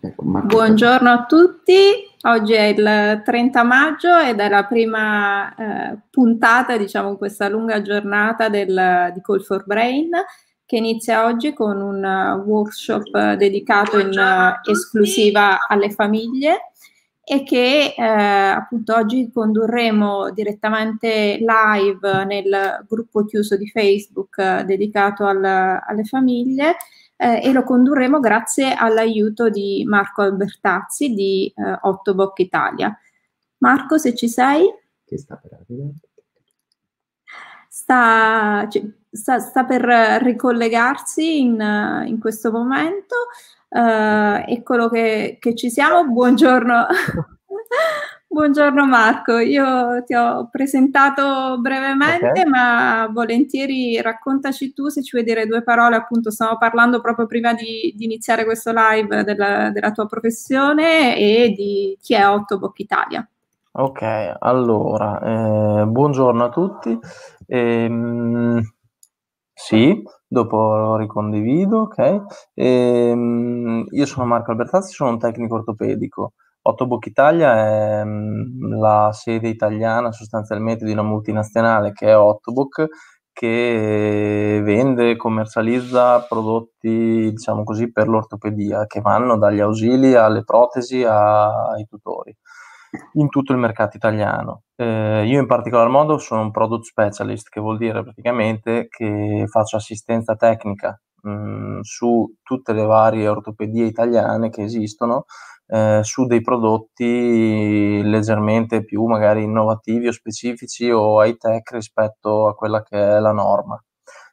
Ecco, Buongiorno a tutti, oggi è il 30 maggio ed è la prima eh, puntata, diciamo, in questa lunga giornata del, di Call for Brain che inizia oggi con un workshop dedicato in esclusiva alle famiglie e che eh, appunto oggi condurremo direttamente live nel gruppo chiuso di Facebook eh, dedicato al, alle famiglie eh, e lo condurremo grazie all'aiuto di Marco Albertazzi di eh, Ottobock Italia. Marco, se ci sei? Che sta per arrivare. Sta, cioè, sta, sta per ricollegarsi in, in questo momento. Uh, eccolo che, che ci siamo. Buongiorno. Buongiorno Marco, io ti ho presentato brevemente, okay. ma volentieri raccontaci tu se ci vuoi dire due parole, appunto stiamo parlando proprio prima di, di iniziare questo live della, della, tua professione e di chi è Ottobock Italia. Ok, allora, eh, buongiorno a tutti. Ehm, sì, dopo lo ricondivido, ok. Ehm, io sono Marco Albertazzi, sono un tecnico ortopedico. Ottobook Italia è mm, la sede italiana sostanzialmente di una multinazionale che è Ottobook che vende, e commercializza prodotti, diciamo così, per l'ortopedia che vanno dagli ausili alle protesi ai tutori in tutto il mercato italiano. Eh, io in particolar modo sono un product specialist, che vuol dire praticamente che faccio assistenza tecnica mh, mm, su tutte le varie ortopedie italiane che esistono eh, su dei prodotti leggermente più magari innovativi o specifici o high tech rispetto a quella che è la norma.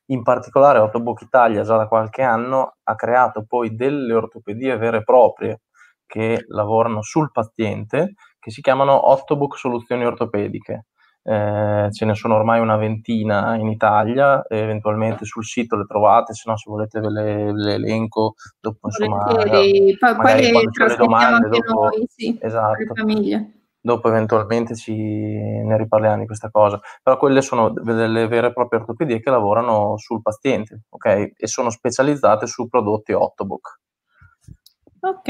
In particolare Autobook Italia già da qualche anno ha creato poi delle ortopedie vere e proprie che lavorano sul paziente che si chiamano Autobook Soluzioni Ortopediche eh, ce ne sono ormai una ventina in Italia, eventualmente sul sito le trovate, se no se volete ve le, le elenco dopo insomma, Volentieri. poi, poi le trasmettiamo anche dopo, noi, sì, esatto. le famiglie dopo eventualmente ci, ne riparliamo di questa cosa, però quelle sono delle vere e proprie ortopedie che lavorano sul paziente, ok? E sono specializzate su prodotti Ottobook Ok,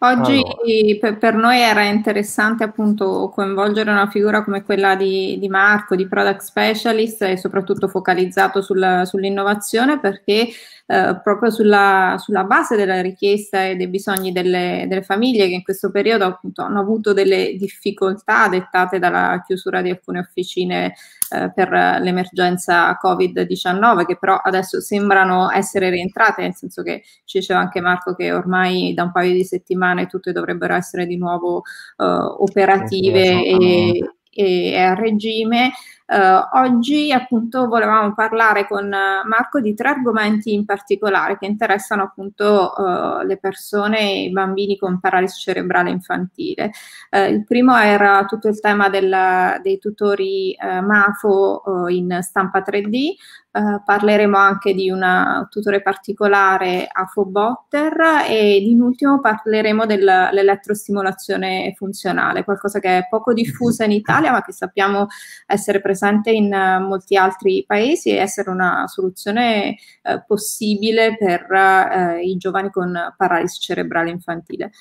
oggi allora. per noi era interessante appunto coinvolgere una figura come quella di, di Marco, di Product Specialist e soprattutto focalizzato sulla, sull'innovazione perché eh, proprio sulla, sulla, base della richiesta e dei bisogni delle, delle, famiglie che in questo periodo appunto hanno avuto delle difficoltà dettate dalla chiusura di alcune officine eh, per l'emergenza Covid-19 che però adesso sembrano essere rientrate, nel senso che ci diceva anche Marco che ormai da un paio di settimane tutte dovrebbero essere di nuovo eh, operative e, e, a regime. Uh, oggi appunto volevamo parlare con eh, Marco di tre argomenti in particolare che interessano appunto uh, le persone e i bambini con paralisi cerebrale infantile. Uh, il primo era tutto il tema del, dei tutori MAFO in stampa 3D, eh, parleremo anche di un tutore particolare a Fobotter e in ultimo parleremo dell'elettrostimolazione funzionale, qualcosa che è poco diffusa in Italia ma che sappiamo essere presente in uh, molti altri paesi e essere una soluzione uh, possibile per uh, i giovani con paralisi cerebrale infantile.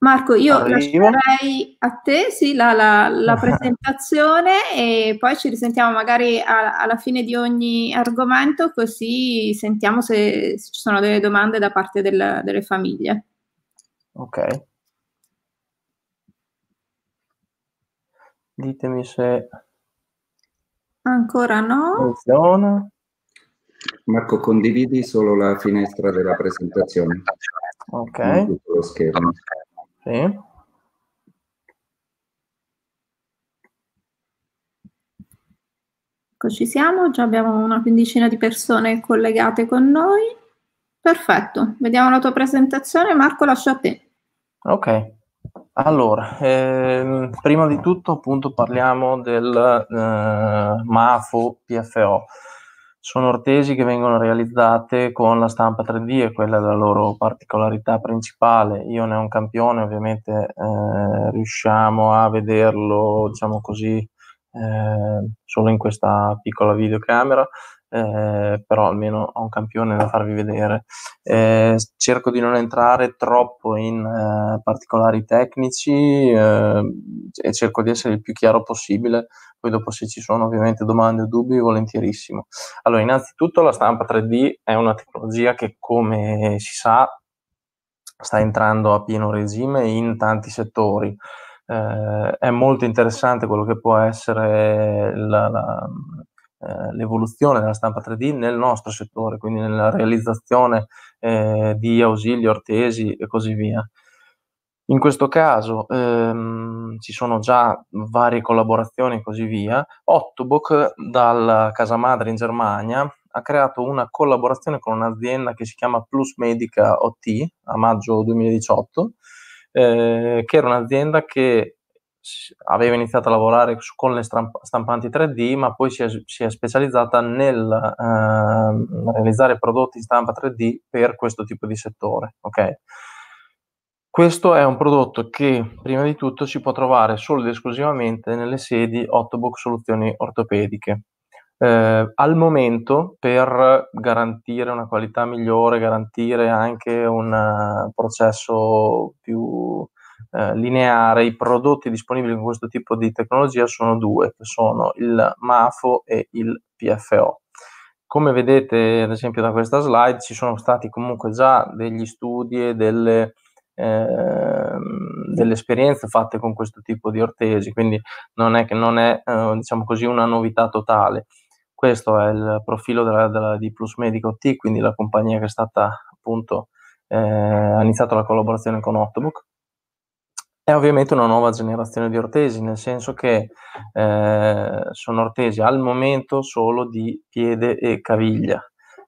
Marco, io Arrivo. lascerei a te sì, la, la, la, presentazione e poi ci risentiamo magari a, alla fine di ogni argomento, così sentiamo se, se ci sono delle domande da parte del, delle famiglie. Ok. Ditemi se... Ancora no. Funziona. Marco, condividi solo la finestra della presentazione. Ok. lo schermo. Sì. Ecco, siamo, già abbiamo una quindicina di persone collegate con noi. Perfetto, vediamo la tua presentazione. Marco, lascio a te. Ok, allora, ehm, prima di tutto appunto parliamo del eh, MAFO PFO sono ortesi che vengono realizzate con la stampa 3D e quella è la loro particolarità principale. Io ne ho un campione, ovviamente eh, riusciamo a vederlo, diciamo così, eh, solo in questa piccola videocamera, eh, però almeno ho un campione da farvi vedere. Eh, cerco di non entrare troppo in eh, particolari tecnici eh, e cerco di essere il più chiaro possibile poi dopo se ci sono ovviamente domande o dubbi, volentierissimo. Allora, innanzitutto la stampa 3D è una tecnologia che, come si sa, sta entrando a pieno regime in tanti settori. Eh, è molto interessante quello che può essere la, la, eh, l'evoluzione della stampa 3D nel nostro settore, quindi nella realizzazione eh, di ausili, ortesi e così via. In questo caso ehm, ci sono già varie collaborazioni e così via. Ottobock, dalla casa madre in Germania, ha creato una collaborazione con un'azienda che si chiama Plus Medica OT a maggio 2018, eh, che era un'azienda che aveva iniziato a lavorare su, con le stamp- stampanti 3D, ma poi si è, si è specializzata nel eh, realizzare prodotti in stampa 3D per questo tipo di settore. Okay? Questo è un prodotto che prima di tutto si può trovare solo ed esclusivamente nelle sedi Ottobox Soluzioni Ortopediche. Eh, al momento, per garantire una qualità migliore, garantire anche un eh, processo più eh, lineare, i prodotti disponibili con questo tipo di tecnologia sono due, che sono il MAFO e il PFO. Come vedete, ad esempio, da questa slide ci sono stati comunque già degli studi e delle eh, delle esperienze fatte con questo tipo di ortesi, quindi non è, non è eh, diciamo così, una novità totale. Questo è il profilo della, della, di Plus Medico T, quindi la compagnia che è stata appunto eh, ha iniziato la collaborazione con Ottobook. È ovviamente una nuova generazione di ortesi, nel senso che eh, sono ortesi al momento solo di piede e caviglia.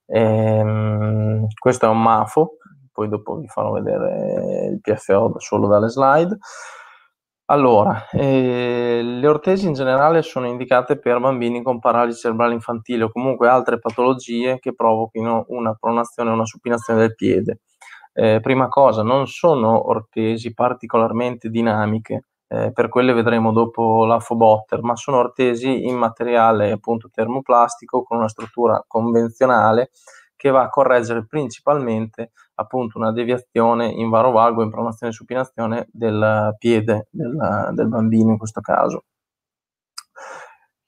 E, ehm, questo è un MAFO, poi dopo vi farò vedere il PFO solo dalle slide. Allora, eh, le ortesi in generale sono indicate per bambini con paralisi cerebrale infantile o comunque altre patologie che provochino una pronazione o una supinazione del piede. Eh, prima cosa, non sono ortesi particolarmente dinamiche, eh, per quelle vedremo dopo la Fobotter, ma sono ortesi in materiale appunto termoplastico con una struttura convenzionale che va a correggere principalmente appunto una deviazione in varo valgo, in pronazione e supinazione del piede del, del bambino in questo caso.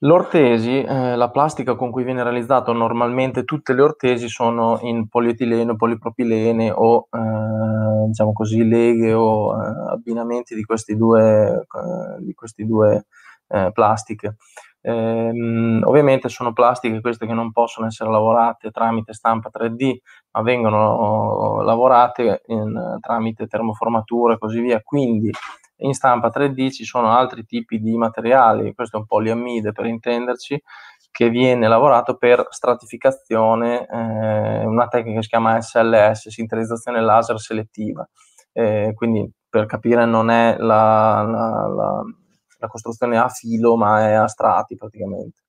L'ortesi, eh, la plastica con cui viene realizzato normalmente tutte le ortesi sono in polietileno, polipropilene o eh, diciamo così leghe o eh, abbinamenti di questi due, eh, di questi due eh, plastiche. Ehm, ovviamente sono plastiche queste che non possono essere lavorate tramite stampa 3D, ma vengono oh, lavorate in, tramite termoformature e così via. Quindi in stampa 3D ci sono altri tipi di materiali, questo è un poliammide per intenderci, che viene lavorato per stratificazione, eh, una tecnica che si chiama SLS, sintetizzazione laser selettiva. Eh, quindi per capire non è la, la, la la costruzione a filo ma è a strati praticamente.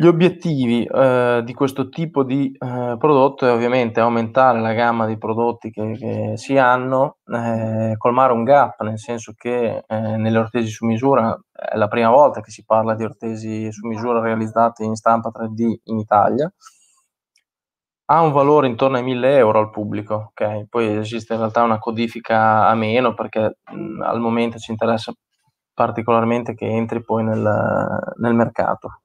Gli obiettivi eh, di questo tipo di eh, prodotto è ovviamente aumentare la gamma di prodotti che, che si hanno, eh, colmare un gap, nel senso che eh, nelle ortesi su misura è la prima volta che si parla di ortesi su misura realizzate in stampa 3D in Italia. Ha un valore intorno ai 1000 euro al pubblico, okay? poi esiste in realtà una codifica a meno perché mh, mm, al momento ci interessa particolarmente che entri poi nel, nel mercato.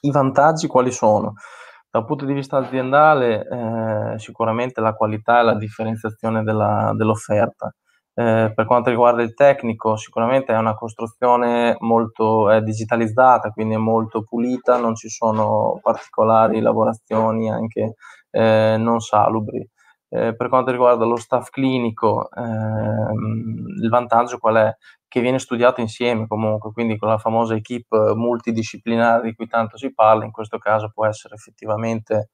I vantaggi quali sono? Dal punto di vista aziendale eh, sicuramente la qualità e la differenziazione della, dell'offerta. Eh, per quanto riguarda il tecnico, sicuramente è una costruzione molto eh, digitalizzata, quindi è molto pulita, non ci sono particolari lavorazioni anche eh, non salubri. Eh, per quanto riguarda lo staff clinico, ehm, il vantaggio qual è? che viene studiato insieme comunque, quindi con la famosa equip multidisciplinare di cui tanto si parla, in questo caso può essere effettivamente,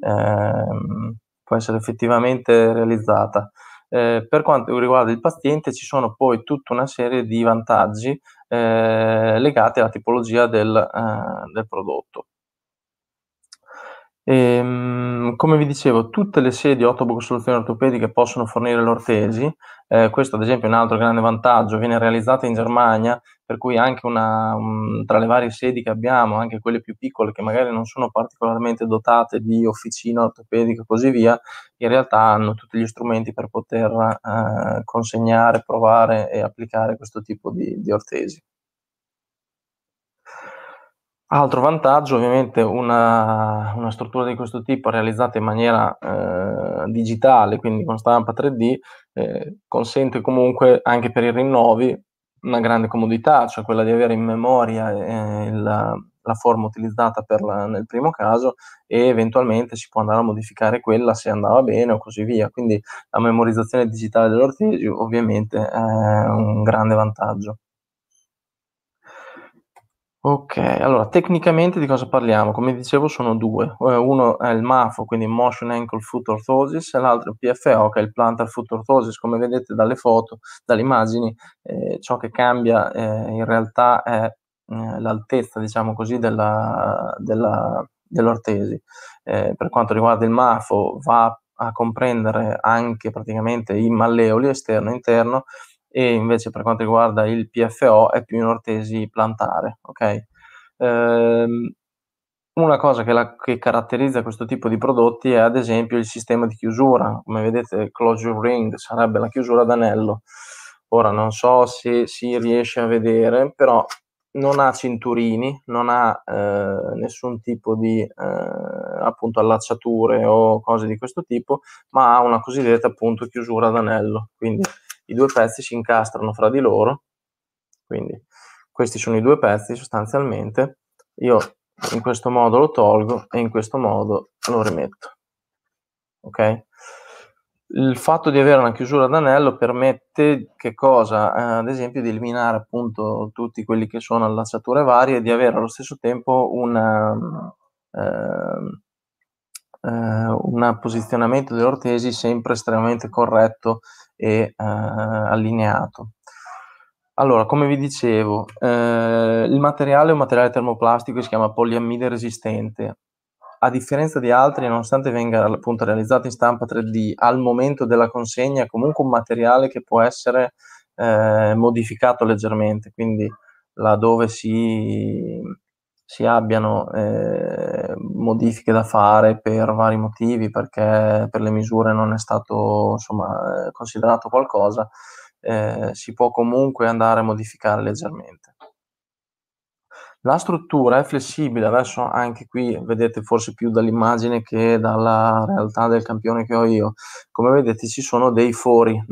ehm, può essere effettivamente realizzata. Eh, per quanto riguarda il paziente ci sono poi tutta una serie di vantaggi eh, legati alla tipologia del, eh, del prodotto. E, ehm, come vi dicevo, tutte le sedi Ottobog Soluzioni Ortopediche possono fornire l'ortesi. Eh, questo, ad esempio, è un altro grande vantaggio, viene realizzata in Germania, per cui anche una, um, tra le varie sedi che abbiamo, anche quelle più piccole che magari non sono particolarmente dotate di officina ortopedica e così via, in realtà hanno tutti gli strumenti per poter eh, consegnare, provare e applicare questo tipo di, di ortesi. Altro vantaggio, ovviamente, una, una struttura di questo tipo realizzata in maniera eh, digitale, quindi con stampa 3D, eh, consente comunque anche per i rinnovi una grande comodità, cioè quella di avere in memoria eh, la, la, forma utilizzata la, nel primo caso e eventualmente si può andare a modificare quella se andava bene o così via. Quindi la memorizzazione digitale dell'ortigio ovviamente è un grande vantaggio. Ok, allora tecnicamente di cosa parliamo? Come dicevo sono due, eh, uno è il MAFO, quindi Motion Ankle Foot Orthosis, e l'altro è il PFO, che è il Plantar Foot Orthosis, come vedete dalle foto, dalle immagini, eh, ciò che cambia eh, in realtà è eh, l'altezza, diciamo così, della, della, dell'ortesi. Eh, per quanto riguarda il MAFO va a comprendere anche praticamente i malleoli esterno e interno, e invece per quanto riguarda il PFO è più in ortesi plantare. Okay? Ehm, una cosa che, la, che, caratterizza questo tipo di prodotti è ad esempio il sistema di chiusura, come vedete closure ring sarebbe la chiusura d'anello. Ora non so se si riesce a vedere, però non ha cinturini, non ha eh, nessun tipo di eh, appunto allacciature o cose di questo tipo, ma ha una cosiddetta appunto chiusura d'anello. Quindi i due pezzi si incastrano fra di loro, quindi questi sono i due pezzi sostanzialmente, io in questo modo lo tolgo e in questo modo lo rimetto. Okay? Il fatto di avere una chiusura d'anello permette che cosa? Eh, ad esempio di eliminare appunto tutti quelli che sono allacciature varie e di avere allo stesso tempo un ehm, eh, eh, posizionamento dell'ortesi sempre estremamente corretto e eh, allineato. Allora, come vi dicevo, eh, il materiale è un materiale termoplastico che si chiama poliammide resistente. A differenza di altri, nonostante venga appunto realizzato in stampa 3D, al momento della consegna è comunque un materiale che può essere eh, modificato leggermente, quindi laddove si, si abbiano eh, modifiche da fare per vari motivi, perché per le misure non è stato insomma, eh, considerato qualcosa, eh, si può comunque andare a modificare leggermente. La struttura è flessibile, adesso anche qui vedete forse più dall'immagine che dalla realtà del campione che ho io. Come vedete ci sono dei fori eh,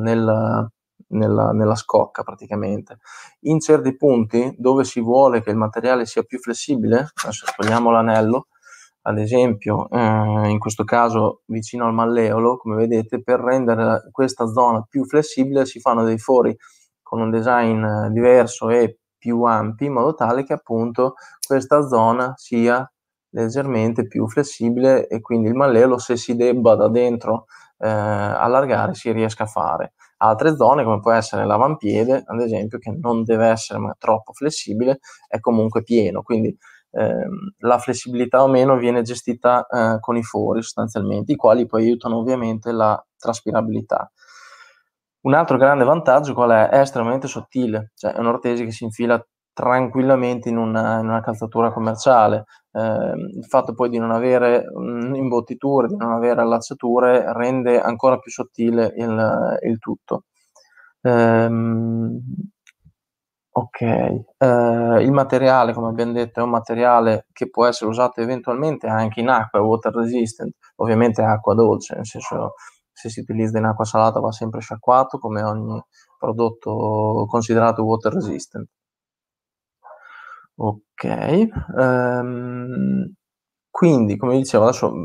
nel, nella, nella scocca praticamente. In certi punti dove si vuole che il materiale sia più flessibile, adesso togliamo l'anello, ad esempio eh, in questo caso vicino al malleolo, come vedete, per rendere questa zona più flessibile si fanno dei fori con un design eh, diverso e più ampi in modo tale che appunto questa zona sia leggermente più flessibile e quindi il malleolo se si debba da dentro eh, allargare si riesca a fare altre zone come può essere l'avampiede, ad esempio, che non deve essere troppo flessibile, è comunque pieno, quindi ehm, la flessibilità o meno viene gestita eh, con i fori sostanzialmente, i quali poi aiutano ovviamente la traspirabilità. Un altro grande vantaggio qual è? È estremamente sottile, cioè è un'ortesi che si infila tranquillamente in una, in una calzatura commerciale. Eh, il fatto poi di non avere mh, mm, imbottiture, di non avere allacciature, rende ancora più sottile il, il tutto. Ehm, ok, eh, il materiale, come abbiamo detto, è un materiale che può essere usato eventualmente anche in acqua, water resistant, ovviamente acqua dolce, nel senso se si utilizza in acqua salata va sempre sciacquato come ogni prodotto considerato water resistant. Ok, ehm, quindi come dicevo adesso mh,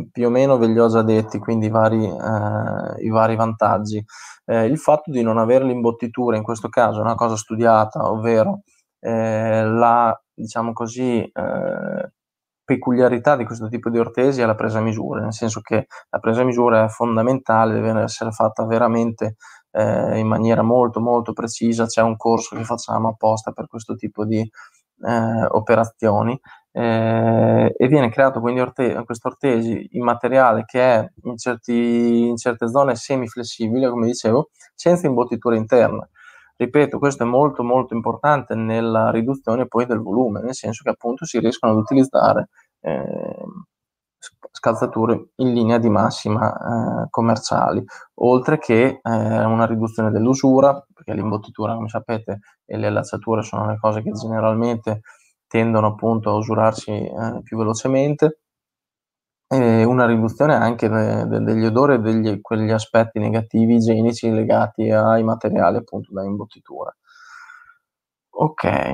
mm, più o meno ve li ho già detti, quindi vari, eh, i vari vantaggi. Eh, il fatto di non avere l'imbottitura, in questo caso è una cosa studiata, ovvero eh, la diciamo così, eh, peculiarità di questo tipo di ortesi è la presa a misura, nel senso che la presa a misura è fondamentale, deve essere fatta veramente eh, in maniera molto molto precisa, c'è un corso che facciamo apposta per questo tipo di eh, operazioni eh, e viene creato quindi orte- questo ortesi in materiale che è in, certi, in certe zone semiflessibile, come dicevo, senza imbottitura interna. Ripeto, questo è molto molto importante nella riduzione poi del volume, nel senso che appunto si riescono ad utilizzare eh, calzature in linea di massima eh, commerciali, oltre che eh, una riduzione dell'usura, perché l'imbottitura, come sapete, e le allacciature sono le cose che generalmente tendono appunto a usurarsi eh, più velocemente, e una riduzione anche de- de- degli odori e degli quegli aspetti negativi igienici legati ai materiali appunto da imbottitura. Ok,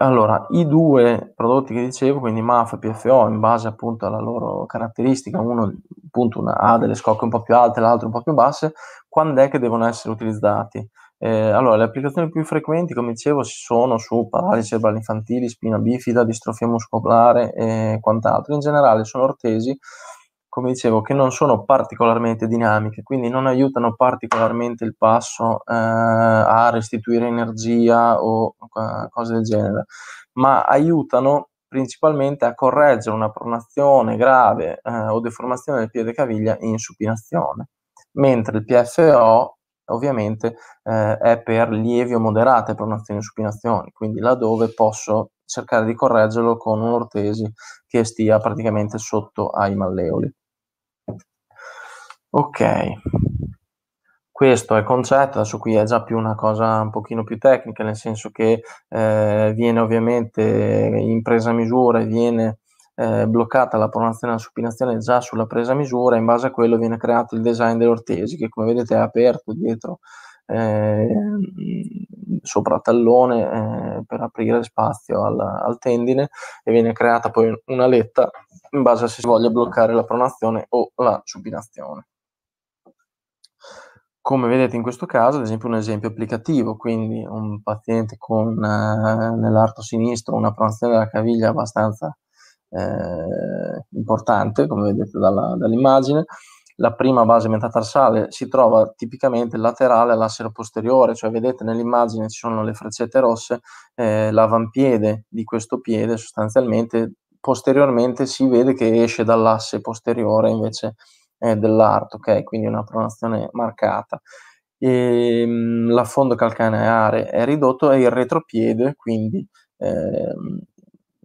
allora, i due prodotti che dicevo, quindi MAF e PFO, in base appunto alla loro caratteristica, uno appunto una, ha delle scocche un po' più alte, l'altro un po' più basse, quando è che devono essere utilizzati? Eh, allora, le applicazioni più frequenti, come dicevo, sono su paralisi cerebrali infantili, spina bifida, distrofia muscolare e quant'altro. In generale sono ortesi come dicevo, che non sono particolarmente dinamiche, quindi non aiutano particolarmente il passo eh, a restituire energia o eh, cose del genere, ma aiutano principalmente a correggere una pronazione grave eh, o deformazione del piede caviglia in supinazione, mentre il PFO ovviamente eh, è per lievi o moderate pronazioni e supinazioni, quindi laddove posso cercare di correggerlo con un Ortesi che stia praticamente sotto ai malleoli. Ok, questo è il concetto, adesso qui è già più una cosa un pochino più tecnica, nel senso che eh, viene ovviamente in presa misura, e viene eh, bloccata la pronazione e la supinazione già sulla presa misura, in base a quello viene creato il design dell'ortesi, che come vedete è aperto dietro eh, sopra tallone eh, per aprire spazio al, al, tendine e viene creata poi una letta in base a se si voglia bloccare la pronazione o la supinazione. Come vedete in questo caso, ad esempio, un esempio applicativo, quindi un paziente con eh, nell'arto sinistro una pronazione della caviglia abbastanza eh, importante, come vedete dalla, dall'immagine, la prima base metatarsale si trova tipicamente laterale all'assero posteriore, cioè vedete nell'immagine ci sono le freccette rosse, eh, l'avampiede di questo piede sostanzialmente posteriormente si vede che esce dall'asse posteriore invece eh, dell'arto, ok? Quindi una pronazione marcata. E, ehm, mh, l'affondo calcaneare è ridotto e il retropiede, quindi eh,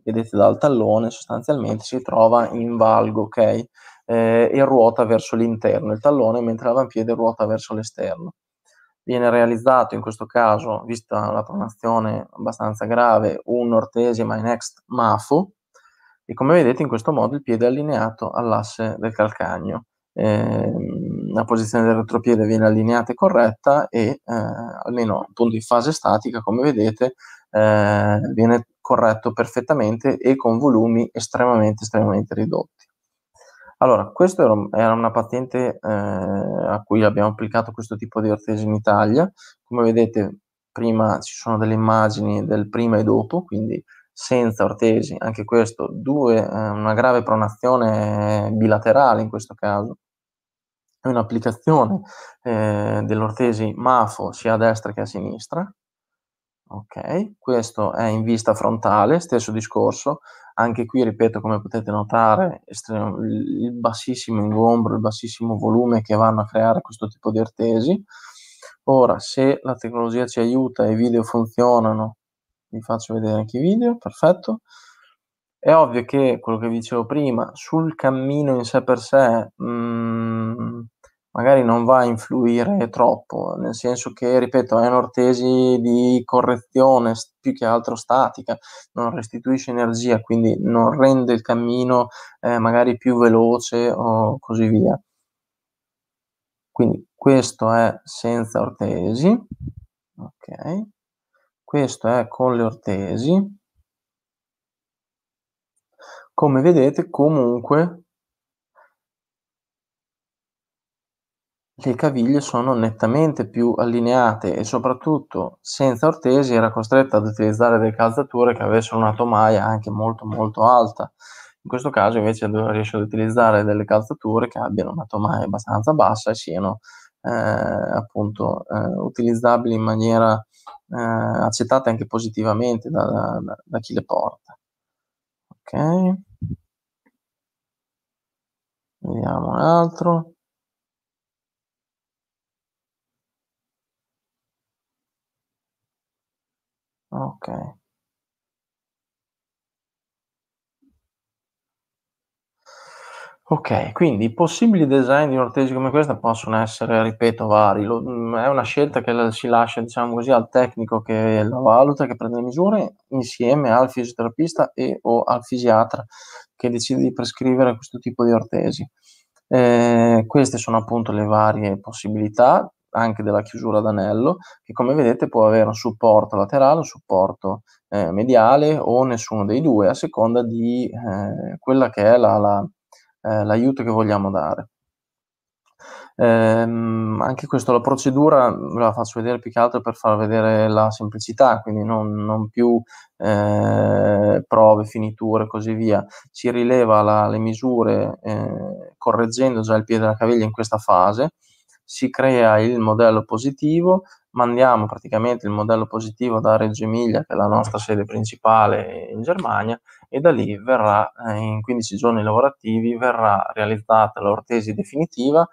vedete dal tallone sostanzialmente si trova in valgo, ok? eh, e ruota verso l'interno, il tallone, mentre l'avampiede ruota verso l'esterno. Viene realizzato in questo caso, vista la pronazione abbastanza grave, un ortesima in next mafo e come vedete in questo modo il piede è allineato all'asse del calcagno. Eh, la posizione del retropiede viene allineata e corretta e eh, almeno appunto in fase statica, come vedete, eh, viene corretto perfettamente e con volumi estremamente, estremamente ridotti. Allora, questa era una paziente eh, a cui abbiamo applicato questo tipo di ortesi in Italia. Come vedete, prima ci sono delle immagini del prima e dopo, quindi senza ortesi, anche questo, due, eh, una grave pronazione bilaterale in questo caso. È un'applicazione eh, dell'ortesi MAFO sia a destra che a sinistra, Ok, questo è in vista frontale, stesso discorso. Anche qui, ripeto, come potete notare, il bassissimo ingombro, il bassissimo volume che vanno a creare questo tipo di artesi. Ora, se la tecnologia ci aiuta e i video funzionano, vi faccio vedere anche i video, perfetto. È ovvio che quello che vi dicevo prima, sul cammino in sé per sé, mh, mm, magari non va a influire troppo, nel senso che, ripeto, è un'ortesi di correzione più che altro statica, non restituisce energia, quindi non rende il cammino eh, magari più veloce o così via. Quindi questo è senza ortesi, ok? Questo è con le ortesi. Come vedete comunque le caviglie sono nettamente più allineate e soprattutto senza ortesi era costretta ad utilizzare delle calzature che avessero una tomaia anche molto molto alta. In questo caso invece riesce ad utilizzare delle calzature che abbiano una tomaia abbastanza bassa e siano eh, appunto eh, utilizzabili in maniera eh, accettata anche positivamente da, da, da chi le porta. Ok. Vediamo un altro. Ok. Ok, quindi i possibili design di un'ortesi come questa possono essere, ripeto, vari. Lo, mm, è una scelta che si lascia, diciamo così, al tecnico che la valuta, che prende le misure, insieme al fisioterapista e o al fisiatra che decide di prescrivere questo tipo di ortesi. Eh, queste sono appunto le varie possibilità anche della chiusura d'anello, che come vedete può avere un supporto laterale, un supporto eh, mediale o nessuno dei due, a seconda di eh, quella che è la, la, eh, l'aiuto che vogliamo dare. Ehm, anche questa la procedura ve la faccio vedere più che altro per far vedere la semplicità, quindi non, non più eh, prove, finiture e così via. Si rileva la, le misure eh, correggendo già il piede della caviglia in questa fase si crea il modello positivo, mandiamo praticamente il modello positivo da Reggio Emilia, che è la nostra sede principale in Germania, e da lì verrà, eh, in 15 giorni lavorativi, verrà realizzata l'ortesi definitiva.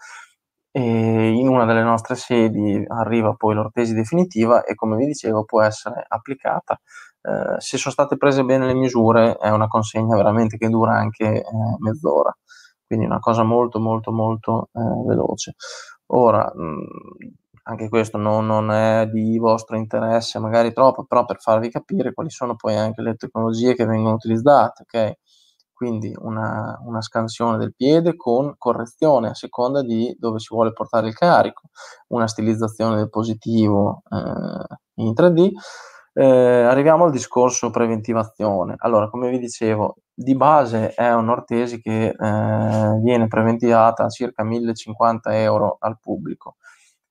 in una delle nostre sedi arriva poi l'ortesi definitiva e come vi dicevo può essere applicata. Eh, se sono state prese bene le misure è una consegna veramente che dura anche eh, mezz'ora quindi una cosa molto molto molto eh, veloce. Ora, mhmm, anche questo non, non, è di vostro interesse magari troppo, però per farvi capire quali sono poi anche le tecnologie che vengono utilizzate, ok? Quindi una, una scansione del piede con correzione a seconda di dove si vuole portare il carico, una stilizzazione del positivo eh, in 3D. Eh, arriviamo al discorso preventivazione. Allora, come vi dicevo, di base è un'ortesi che eh, viene preventivata a circa 1050 euro al pubblico.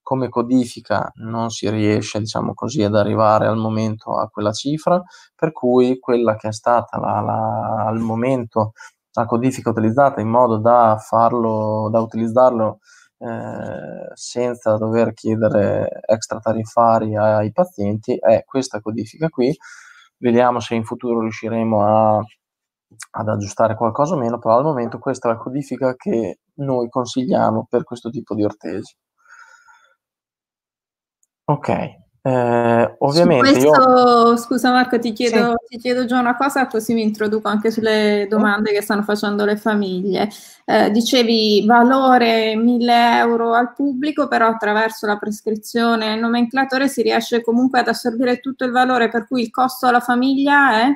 Come codifica non si riesce, diciamo così, ad arrivare al momento a quella cifra, per cui quella che è stata la, la, al momento la codifica utilizzata in modo da farlo, da utilizzarlo eh, senza dover chiedere extra tariffari ai pazienti è questa codifica qui. Vediamo se in futuro riusciremo a ad aggiustare qualcosa o meno, però al momento questa è la codifica che noi consigliamo per questo tipo di ortesi. Ok, eh, ovviamente questo, io... Scusa Marco, ti chiedo, sì. ti chiedo, già una cosa così mi introduco anche sulle domande che stanno facendo le famiglie. Eh, dicevi valore 1000 euro al pubblico, però attraverso la prescrizione e il nomenclatore si riesce comunque ad assorbire tutto il valore, per cui il costo alla famiglia è?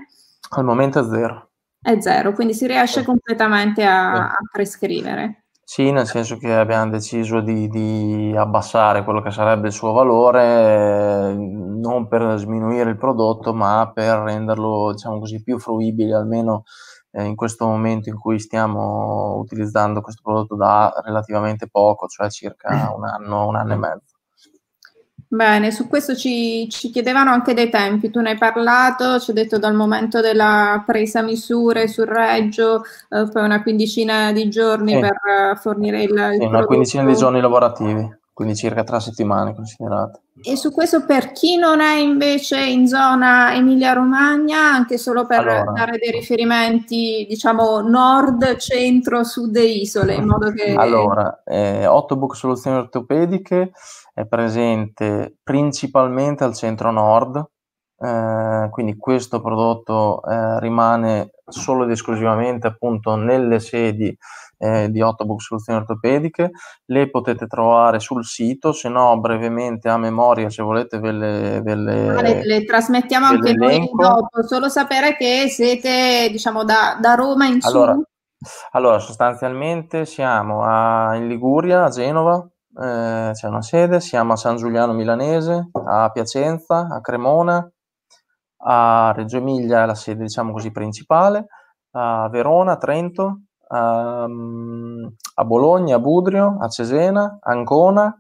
Al momento è zero è zero, quindi si riesce completamente a, a prescrivere. Sì, nel senso che abbiamo deciso di, di, abbassare quello che sarebbe il suo valore, non per sminuire il prodotto, ma per renderlo diciamo così, più fruibile, almeno eh, in questo momento in cui stiamo utilizzando questo prodotto da relativamente poco, cioè circa un anno, un anno e mezzo. Bene, su questo ci, ci, chiedevano anche dei tempi, tu ne hai parlato, ci hai detto dal momento della presa misure sul Reggio, eh, poi una quindicina di giorni sì. per eh, fornire il... il sì, una quindicina di giorni lavorativi, quindi circa tre settimane considerate. E su questo per chi non è invece in zona Emilia-Romagna, anche solo per allora, dare dei riferimenti, diciamo, nord, centro, sud e isole, in modo che... Allora, eh, Ottobook Soluzioni Ortopediche è presente principalmente al centro-nord, eh, quindi questo prodotto eh, rimane solo ed esclusivamente appunto nelle sedi eh, di Ottobox Soluzioni Ortopediche, le potete trovare sul sito, se no brevemente a memoria se volete ve le, ve le, vale, ah, le trasmettiamo ve anche noi dopo, solo sapere che siete diciamo da, da Roma in allora, su. Allora sostanzialmente siamo a, in Liguria, a Genova, eh, c'è una sede, siamo a San Giuliano Milanese, a Piacenza, a Cremona, a Reggio Emilia è la sede diciamo così principale, a Verona, Trento, a, ehm, a Bologna, a Budrio, a Cesena, Ancona,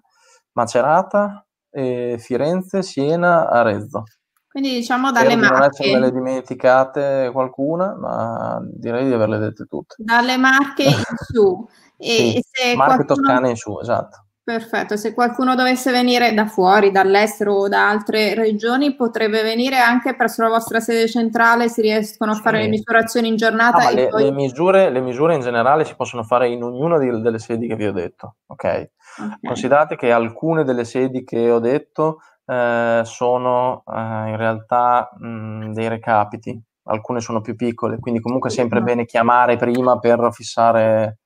Macerata, Firenze, Siena, Arezzo. Quindi diciamo dalle Spero Marche. Non è che me le dimenticate qualcuna, ma direi di averle dette tutte. Dalle Marche in su. E sì. Marche qualcuno... Toscana in su, esatto. Perfetto, se qualcuno dovesse venire da fuori, dall'estero o da altre regioni, potrebbe venire anche presso la vostra sede centrale, si riescono a fare sì. le misurazioni in giornata. No, ah, le, poi... le, misure, le, misure, in generale si possono fare in ognuna di, delle sedi che vi ho detto. Okay? okay? Considerate che alcune delle sedi che ho detto eh, sono eh, in realtà mh, dei recapiti, alcune sono più piccole, quindi comunque è sempre bene chiamare prima per fissare,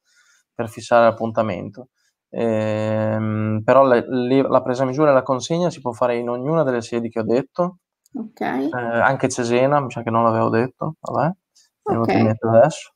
per fissare l'appuntamento. Ehm, però le, le, la presa a misura e la consegna si può fare in ognuna delle sedi che ho detto. Okay. Eh, anche Cesena, mi sa che non l'avevo detto, vabbè, okay. adesso.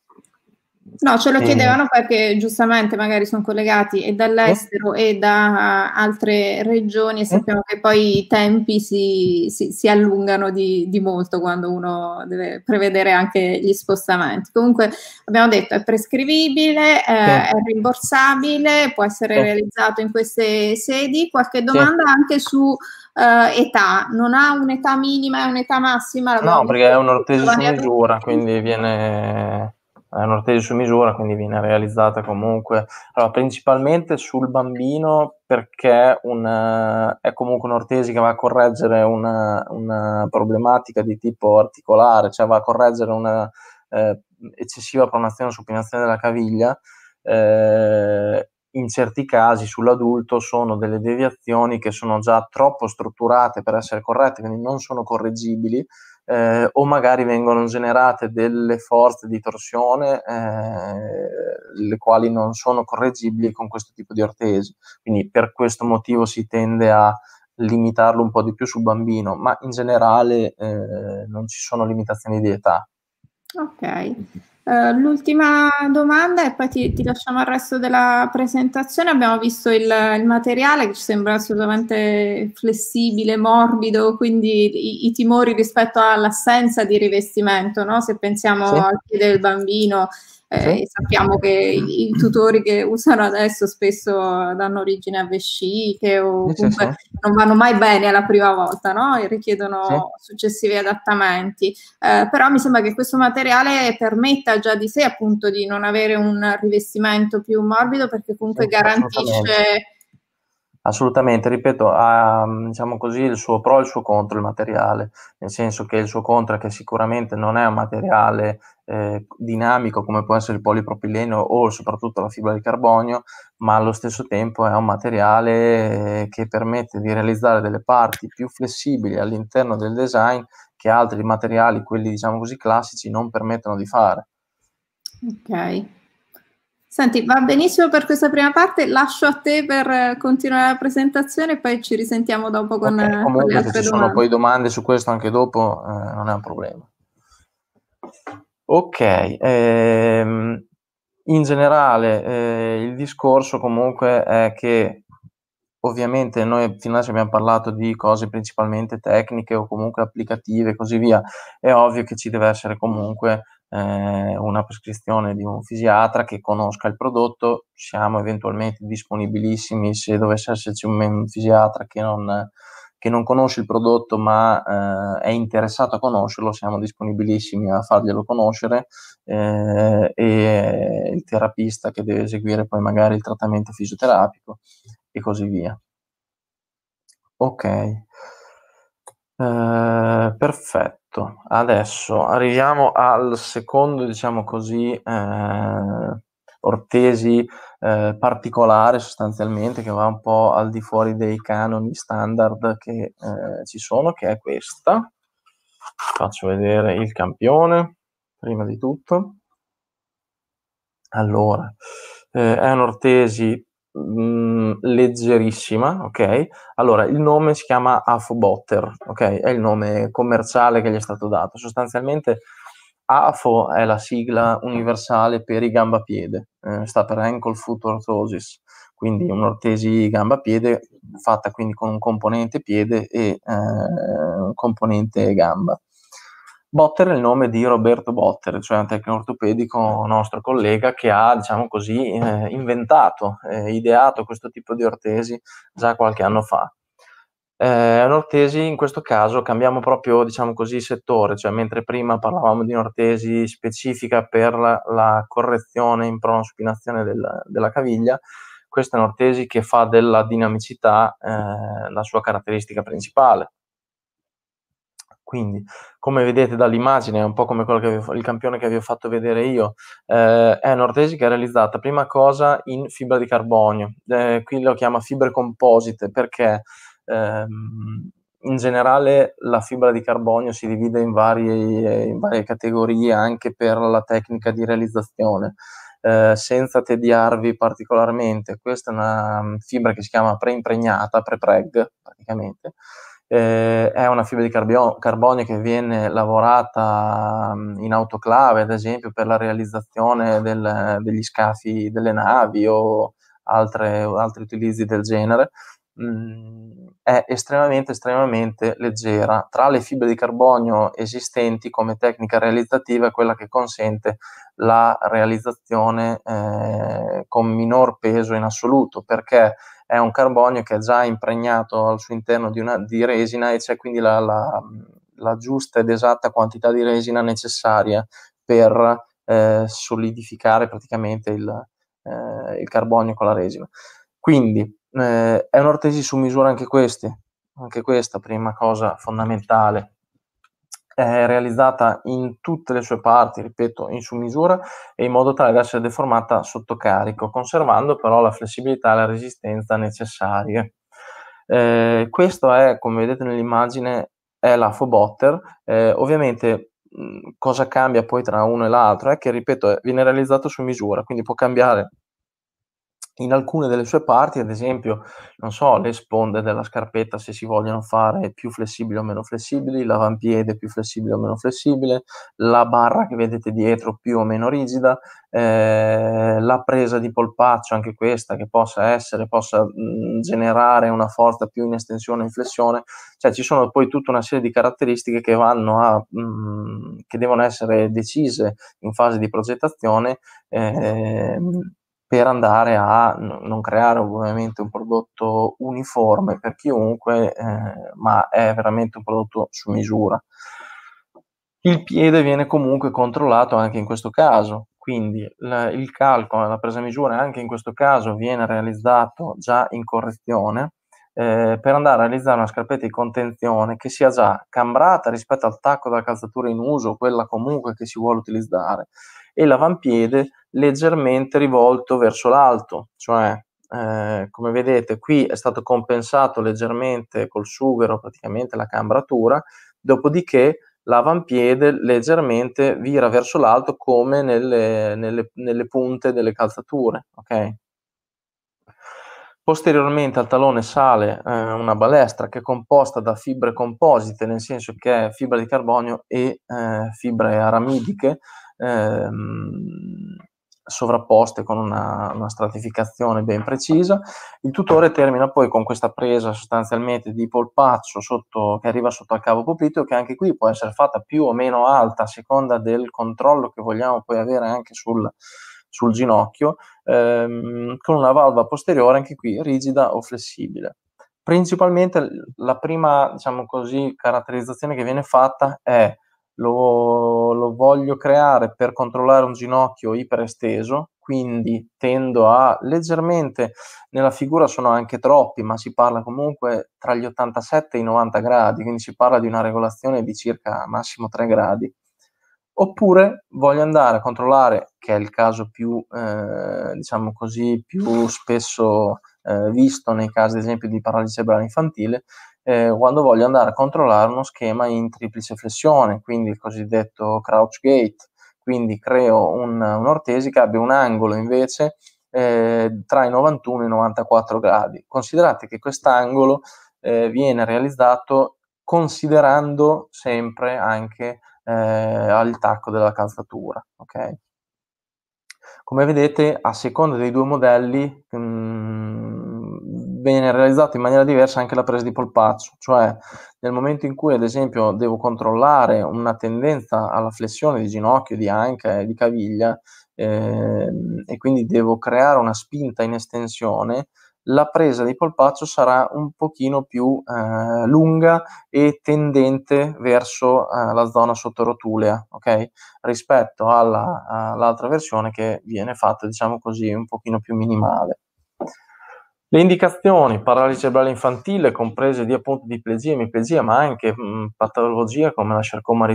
No, ce lo eh. chiedevano perché giustamente magari sono collegati e dall'estero eh. e da ah, altre regioni e eh. sappiamo che poi i tempi si, si, si allungano di, di, molto quando uno deve prevedere anche gli spostamenti. Comunque abbiamo detto è prescrivibile, eh, è rimborsabile, può essere realizzato in queste sedi. Qualche domanda anche su... Uh, età, non ha un'età minima e un'età massima? No, perché è un'ortesi su misura, quindi viene è un'ortesi su misura, quindi viene realizzata comunque. Allora, principalmente sul bambino perché una, eh, è comunque un'ortesi che va a correggere una, una problematica di tipo articolare, cioè va a correggere una eh, eccessiva pronazione o supinazione della caviglia. Eh, in certi casi sull'adulto sono delle deviazioni che sono già troppo strutturate per essere corrette, quindi non sono correggibili eh, o magari vengono generate delle forze di torsione eh, le quali non sono correggibili con questo tipo di ortesi. Quindi per questo motivo si tende a limitarlo un po' di più sul bambino, ma in generale eh, non ci sono limitazioni di età. Ok. Eh, l'ultima domanda e poi ti, ti, lasciamo al resto della presentazione. Abbiamo visto il, il, materiale che ci sembra assolutamente flessibile, morbido, quindi i, i timori rispetto all'assenza di rivestimento, no? se pensiamo sì. al piede del bambino, eh, sappiamo che i, tutori che usano adesso spesso danno origine a vesciche o comunque non vanno mai bene alla prima volta no? e richiedono sì. successivi adattamenti. Eh, però mi sembra che questo materiale permetta già di sé appunto di non avere un rivestimento più morbido perché comunque sì, garantisce Assolutamente, ripeto, ha diciamo così, il suo pro e il suo contro il materiale, nel senso che il suo contro è che sicuramente non è un materiale eh, dinamico come può essere il polipropileno o soprattutto la fibra di carbonio, ma allo stesso tempo è un materiale eh, che permette di realizzare delle parti più flessibili all'interno del design che altri materiali, quelli diciamo così classici, non permettono di fare. Ok. Senti, va benissimo per questa prima parte, lascio a te per eh, continuare la presentazione e poi ci risentiamo dopo con, okay, eh, comunque, con le altre se ci domande. sono poi domande su questo anche dopo, eh, non è un problema. Ok, ehm, in generale eh, il discorso comunque è che ovviamente noi fino adesso abbiamo parlato di cose principalmente tecniche o comunque applicative e così via, è ovvio che ci deve essere comunque eh, una prescrizione di un fisiatra che conosca il prodotto, siamo eventualmente disponibilissimi se dovesse esserci un fisiatra che non, che non conosce il prodotto ma eh, è interessato a conoscerlo, siamo disponibilissimi a farglielo conoscere eh, e il terapista che deve eseguire poi magari il trattamento fisioterapico e così via. Ok, eh, perfetto. Perfetto, adesso arriviamo al secondo, diciamo così, eh, ortesi eh, particolare sostanzialmente che va un po' al di fuori dei canoni standard che eh, ci sono, che è questa. Faccio vedere il campione, prima di tutto. Allora, eh, è un'ortesi mh, mm, leggerissima, ok? Allora, il nome si chiama Afobotter, ok? È il nome commerciale che gli è stato dato. Sostanzialmente AFO è la sigla universale per i gambapiede, eh, sta per Ankle Foot Orthosis, quindi un'ortesi gambapiede fatta quindi con un componente piede e eh, un componente gamba. Botter è il nome di Roberto Botter, cioè un tecnico ortopedico nostro collega che ha, diciamo così, eh, inventato, eh, ideato questo tipo di ortesi già qualche anno fa. Eh, un'ortesi, in questo caso, cambiamo proprio, diciamo così, settore, cioè mentre prima parlavamo di un'ortesi specifica per la, la correzione in pronospinazione del, della caviglia, questa è un'ortesi che fa della dinamicità eh, la sua caratteristica principale quindi, come vedete dall'immagine, è un po' come quello che avevo, il campione che vi ho fatto vedere io, eh, è un'ortesica realizzata prima cosa in fibra di carbonio. Eh, qui lo chiama fibre composite perché ehm, in generale la fibra di carbonio si divide in varie, in varie categorie anche per la tecnica di realizzazione. Eh, senza tediarvi particolarmente, questa è una fibra che si chiama preimpregnata, preg praticamente, eh, è una fibra di carbonio che viene lavorata in autoclave, ad esempio, per la realizzazione del, degli scafi delle navi o altre, altri utilizzi del genere. Mm, è estremamente, estremamente leggera. Tra le fibre di carbonio esistenti come tecnica realizzativa è quella che consente la realizzazione eh, con minor peso in assoluto, perché è un carbonio che è già impregnato al suo interno di, una, di resina e c'è quindi la, la, la, giusta ed esatta quantità di resina necessaria per eh, solidificare praticamente il, eh, il, carbonio con la resina. Quindi eh, è un'ortesi su misura anche questi, anche questa prima cosa fondamentale è realizzata in tutte le sue parti, ripeto, in su misura e in modo tale da essere deformata sotto carico, conservando però la flessibilità e la resistenza necessarie. Eh, questo è, come vedete nell'immagine, è l'Afobotter. Eh, ovviamente mh, cosa cambia poi tra uno e l'altro è che, ripeto, viene realizzato su misura, quindi può cambiare in alcune delle sue parti, ad esempio, non so, le sponde della scarpetta se si vogliono fare più flessibili o meno flessibili, l'avampiede più flessibile o meno flessibile, la barra che vedete dietro più o meno rigida, eh, la presa di polpaccio, anche questa che possa essere, possa mh, mm, generare una forza più in estensione o in flessione, cioè ci sono poi tutta una serie di caratteristiche che vanno a, mh, mm, che devono essere decise in fase di progettazione. Eh, per andare a n- non creare ovviamente un prodotto uniforme per chiunque, eh, ma è veramente un prodotto su misura. Il piede viene comunque controllato anche in questo caso, quindi l- il calcolo, la presa misura anche in questo caso viene realizzato già in correzione eh, per andare a realizzare una scarpetta di contenzione che sia già cambrata rispetto al tacco della calzatura in uso, quella comunque che si vuole utilizzare, e l'avampiede leggermente rivolto verso l'alto, cioè eh, come vedete qui è stato compensato leggermente col sughero praticamente la cambratura, dopodiché l'avampiede leggermente vira verso l'alto come nelle, nelle, nelle punte delle calzature. Okay? Posteriormente al talone sale eh, una balestra che è composta da fibre composite, nel senso che è fibra di carbonio e eh, fibre aramidiche, ehm, sovrapposte con una, una, stratificazione ben precisa. Il tutore termina poi con questa presa sostanzialmente di polpaccio sotto, che arriva sotto al cavo popliteo, che anche qui può essere fatta più o meno alta a seconda del controllo che vogliamo poi avere anche sul, sul ginocchio, ehm, con una valva posteriore anche qui rigida o flessibile. Principalmente la prima diciamo così, caratterizzazione che viene fatta è lo, lo voglio creare per controllare un ginocchio iperesteso, quindi tendo a leggermente, nella figura sono anche troppi, ma si parla comunque tra gli 87 e i 90 gradi, quindi si parla di una regolazione di circa massimo 3 gradi. Oppure voglio andare a controllare, che è il caso più, eh, diciamo così, più spesso eh, visto nei casi, ad esempio, di paralisi cerebrale infantile, eh, quando voglio andare a controllare uno schema in triplice flessione, quindi il cosiddetto crouch gate, quindi creo un, un'ortesi che abbia un angolo invece eh, tra i 91 e i 94 gradi. Considerate che quest'angolo eh, viene realizzato considerando sempre anche eh, il tacco della calzatura. Okay? Come vedete, a seconda dei due modelli, mh, viene realizzata in maniera diversa anche la presa di polpaccio, cioè nel momento in cui ad esempio devo controllare una tendenza alla flessione di ginocchio, di anca e di caviglia eh, e quindi devo creare una spinta in estensione, la presa di polpaccio sarà un pochino più eh, lunga e tendente verso eh, la zona sottorotulea, ok? Rispetto alla, all'altra versione che viene fatta, diciamo così, un pochino più minimale. Le indicazioni, paralisi cerebrale infantile, comprese di appunto diplegia, emiplegia, ma anche mh, mm, patologie come la sarcoma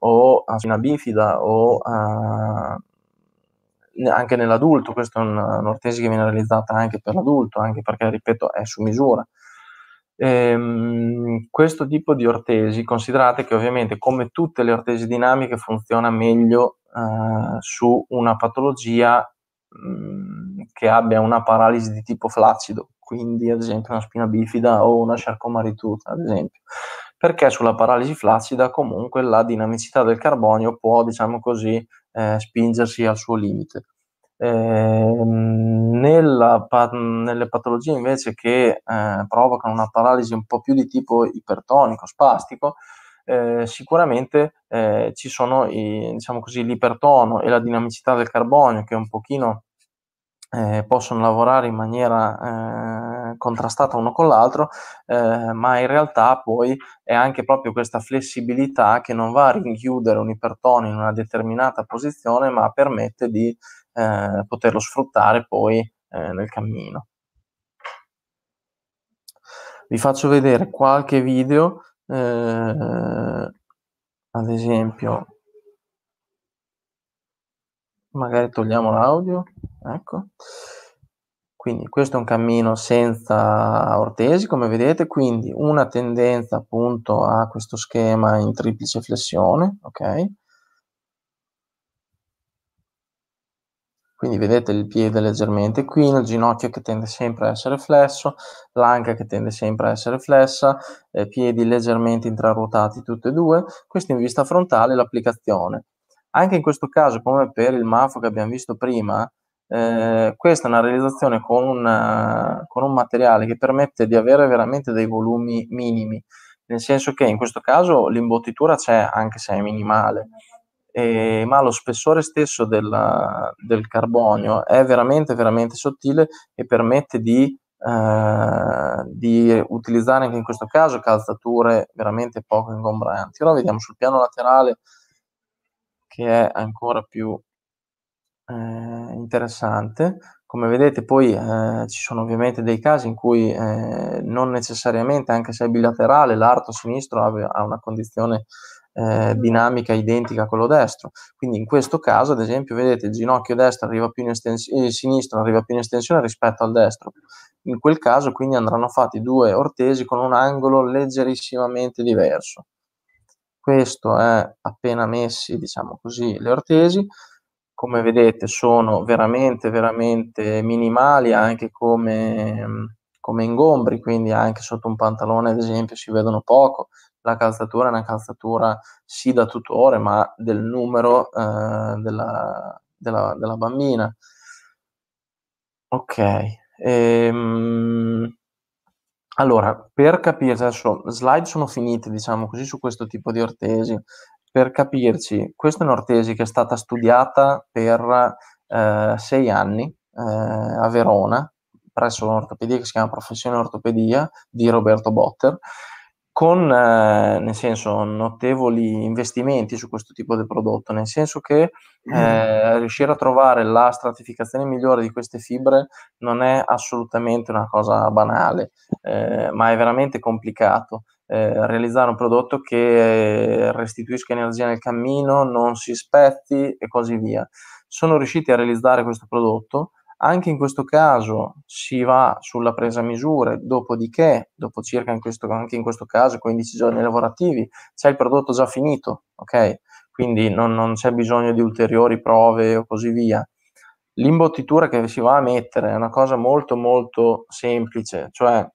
o la ah, bifida o uh, anche nell'adulto, questa è un'ortesi che viene realizzata anche per l'adulto, anche perché, ripeto, è su misura. Ehm, questo tipo di ortesi, considerate che ovviamente come tutte le ortesi dinamiche funziona meglio uh, su una patologia mh, mm, che abbia una paralisi di tipo flaccido, quindi ad esempio una spina bifida o una sarcomarituta, ad esempio, perché sulla paralisi flaccida comunque la dinamicità del carbonio può, diciamo così, eh, spingersi al suo limite. Eh, nella, pa- nelle patologie invece che eh, provocano una paralisi un po' più di tipo ipertonico, spastico, eh, sicuramente eh, ci sono i, diciamo così, l'ipertono e la dinamicità del carbonio che un pochino eh, possono lavorare in maniera eh, contrastata uno con l'altro, eh, ma in realtà poi è anche proprio questa flessibilità che non va a rinchiudere un ipertono in una determinata posizione, ma permette di eh, poterlo sfruttare poi eh, nel cammino. Vi faccio vedere qualche video, eh, ad esempio, magari togliamo l'audio. Ecco. Quindi questo è un cammino senza ortesi, come vedete, quindi una tendenza appunto a questo schema in triplice flessione, ok? Quindi vedete il piede leggermente qui, il ginocchio che tende sempre a essere flesso, l'anca che tende sempre a essere flessa, eh, piedi leggermente intraruotati tutti e due, questo in vista frontale l'applicazione. Anche in questo caso, come per il mafo che abbiamo visto prima, eh, questa è una realizzazione con un, eh, con un, materiale che permette di avere veramente dei volumi minimi, nel senso che in questo caso l'imbottitura c'è anche se è minimale, eh, ma lo spessore stesso del, del, carbonio è veramente, veramente sottile e permette di, eh, di utilizzare anche in questo caso calzature veramente poco ingombranti. Ora vediamo sul piano laterale che è ancora più eh, interessante. Come vedete poi eh, ci sono ovviamente dei casi in cui eh, non necessariamente, anche se è bilaterale, l'arto sinistro ha una condizione eh, dinamica identica a quello destro. Quindi in questo caso, ad esempio, vedete il ginocchio destro arriva più in estensione, il sinistro arriva più in estensione rispetto al destro. In quel caso quindi andranno fatti due ortesi con un angolo leggerissimamente diverso. Questo è appena messi, diciamo così, le ortesi come vedete sono veramente veramente minimali anche come, come ingombri, quindi anche sotto un pantalone ad esempio si vedono poco, la calzatura è una calzatura sì da tutore ma del numero eh, della, della, della, bambina. Ok, ehm, allora per capire adesso slide sono finite diciamo così su questo tipo di ortesi, per capirci, questa è un'ortesi che è stata studiata per eh, sei anni eh, a Verona, presso un'ortopedia che si chiama Professione Ortopedia di Roberto Botter, con eh, nel senso, notevoli investimenti su questo tipo di prodotto, nel senso che mm. eh, riuscire a trovare la stratificazione migliore di queste fibre non è assolutamente una cosa banale, eh, ma è veramente complicato. Eh, realizzare un prodotto che eh, restituisca energia nel cammino, non si spezzi e così via. Sono riusciti a realizzare questo prodotto, anche in questo caso si va sulla presa misure, dopodiché, dopo circa in questo, anche in questo caso 15 giorni lavorativi, c'è il prodotto già finito, ok? Quindi non, non c'è bisogno di ulteriori prove o così via. L'imbottitura che si va a mettere è una cosa molto molto semplice, cioè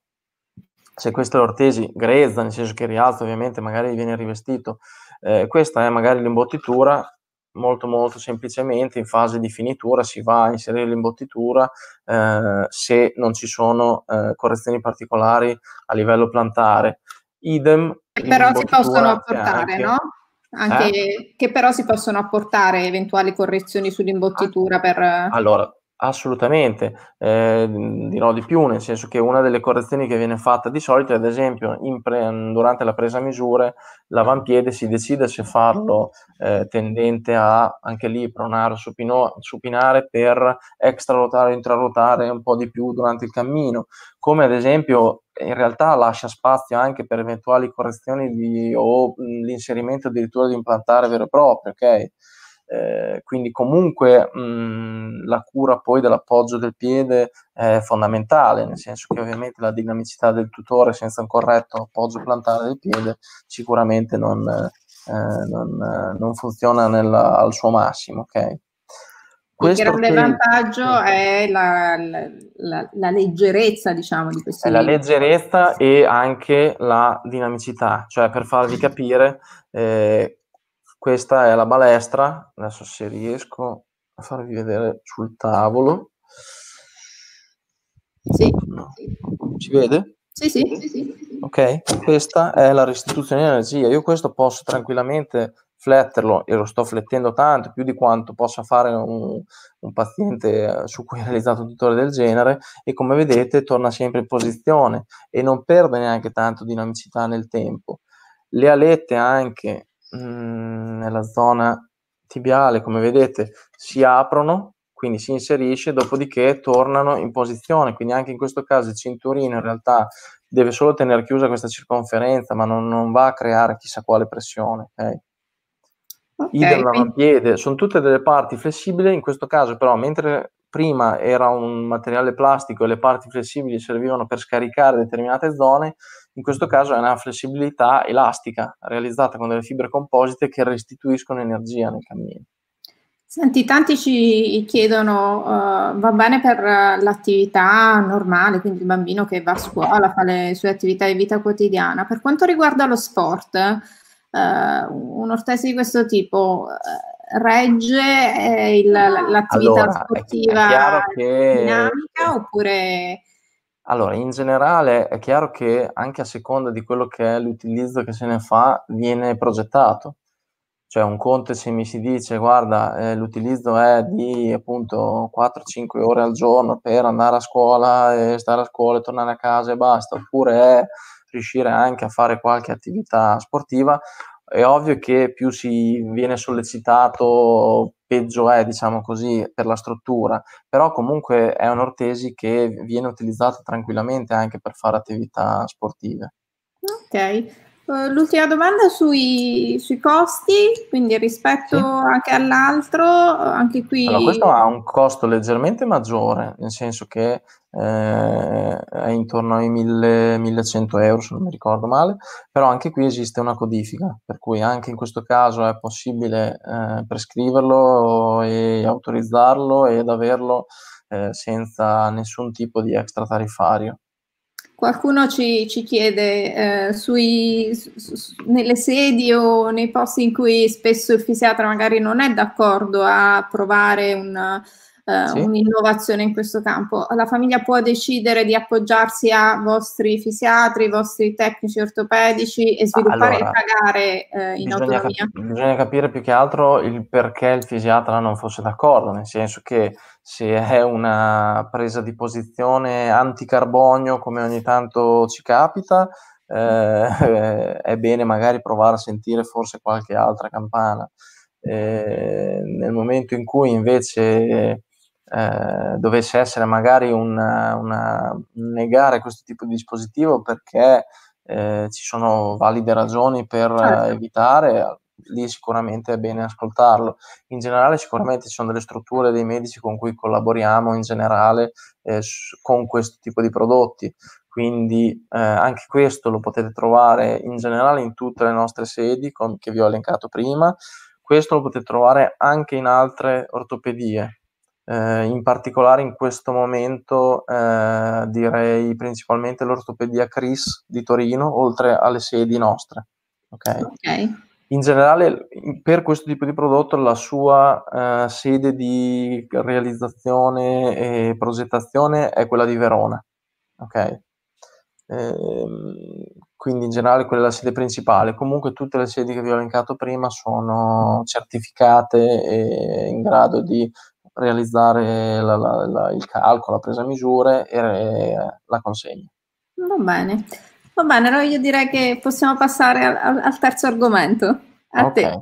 se questo è l'ortesi grezza, nel senso che rialza ovviamente magari viene rivestito, eh, questa è magari l'imbottitura molto molto semplicemente in fase di finitura si va a inserire l'imbottitura eh, se non ci sono eh, correzioni particolari a livello plantare. Idem. Però si possono apportare, anche, no? Anche, eh? Che però si possono apportare eventuali correzioni sull'imbottitura per... Allora, Assolutamente, eh, dirò di più, nel senso che una delle correzioni che viene fatta di solito è ad esempio pre- durante la presa misure l'avampiede si decide se farlo eh, tendente a anche lì pronare o supino- supinare per extrarotare o intrarotare un po' di più durante il cammino, come ad esempio in realtà lascia spazio anche per eventuali correzioni di, o l'inserimento addirittura di implantare vero e proprio, ok? Eh, quindi comunque mh, la cura poi dell'appoggio del piede è fondamentale, nel senso che ovviamente la dinamicità del tutore senza un corretto appoggio plantare del piede sicuramente non, eh, non, eh, non funziona nella, al suo massimo. Okay? Il grande che... vantaggio mm. è la, la, la, leggerezza, diciamo, di questi. È la leggerezza e anche la dinamicità, cioè per farvi capire, eh, questa è la balestra, adesso se riesco a farvi vedere sul tavolo. Sì. No. Ci vede? Sì, sì, sì, sì. Ok, questa è la restituzione di energia. Io questo posso tranquillamente fletterlo e lo sto flettendo tanto, più di quanto possa fare un, un paziente eh, su cui ho realizzato un tutore del genere e come vedete torna sempre in posizione e non perde neanche tanto dinamicità nel tempo. Le alette anche Mm, nella zona tibiale, come vedete, si aprono, quindi si inserisce, dopodiché tornano in posizione. Quindi anche in questo caso il cinturino in realtà deve solo tenere chiusa questa circonferenza, ma non, non va a creare chissà quale pressione. Okay? Okay, Idem l'avampiede, quindi... sono tutte delle parti flessibili, in questo caso però mentre prima era un materiale plastico e le parti flessibili servivano per scaricare determinate zone, in questo caso è una flessibilità elastica realizzata con delle fibre composite che restituiscono energia nel cammino. Senti, tanti ci chiedono, uh, va bene per l'attività normale, quindi il bambino che va a scuola, fa le sue attività di vita quotidiana. Per quanto riguarda lo sport, uh, eh, un'ortesi di questo tipo uh, regge il, l'attività allora, sportiva è, è dinamica oppure allora, in generale è chiaro che anche a seconda di quello che è l'utilizzo che se ne fa, viene progettato. Cioè un conto se mi si dice guarda eh, l'utilizzo è di appunto 4-5 ore al giorno per andare a scuola e stare a scuola e tornare a casa e basta, oppure è riuscire anche a fare qualche attività sportiva, è ovvio che più si viene sollecitato peggio è, diciamo così, per la struttura, però comunque è un'ortesi che viene utilizzata tranquillamente anche per fare attività sportive. Ok, eh, l'ultima domanda sui, sui, costi, quindi rispetto sì. anche all'altro, anche qui... Allora, questo ha un costo leggermente maggiore, nel senso che eh, è intorno ai 1000, 1100 euro, se non mi ricordo male, però anche qui esiste una codifica, per cui anche in questo caso è possibile eh, prescriverlo e autorizzarlo ed averlo eh, senza nessun tipo di extra tariffario. Qualcuno ci, ci chiede eh, sui, su, su, nelle sedi o nei posti in cui spesso il fisiatra magari non è d'accordo a provare un, eh, sì. un'innovazione in questo campo. La famiglia può decidere di appoggiarsi a vostri fisiatri, vostri tecnici ortopedici e sviluppare allora, e pagare eh, in bisogna autonomia. Cap- bisogna capire più che altro il perché il fisiatra non fosse d'accordo, nel senso che se è una presa di posizione anticarbonio come ogni tanto ci capita, eh, è bene magari provare a sentire forse qualche altra campana. Eh, nel momento in cui invece eh, dovesse essere magari un, negare questo tipo di dispositivo perché eh, ci sono valide ragioni per certo. evitare, lì sicuramente è bene ascoltarlo. In generale sicuramente ci sono delle strutture dei medici con cui collaboriamo in generale eh, con questo tipo di prodotti, quindi eh, anche questo lo potete trovare in generale in tutte le nostre sedi con, che vi ho elencato prima, questo lo potete trovare anche in altre ortopedie, eh, in particolare in questo momento eh, direi principalmente l'ortopedia CRIS di Torino, oltre alle sedi nostre. Okay? Okay. In generale, per questo tipo di prodotto, la sua eh, sede di realizzazione e progettazione è quella di Verona. Okay? Ehm, quindi in generale quella è la sede principale. Comunque tutte le sedi che vi ho elencato prima sono certificate e in grado di realizzare la, la, la, il calcolo, la presa misure e la consegna. Va bene, va bene, allora io direi che possiamo passare al, al terzo argomento. A okay. te.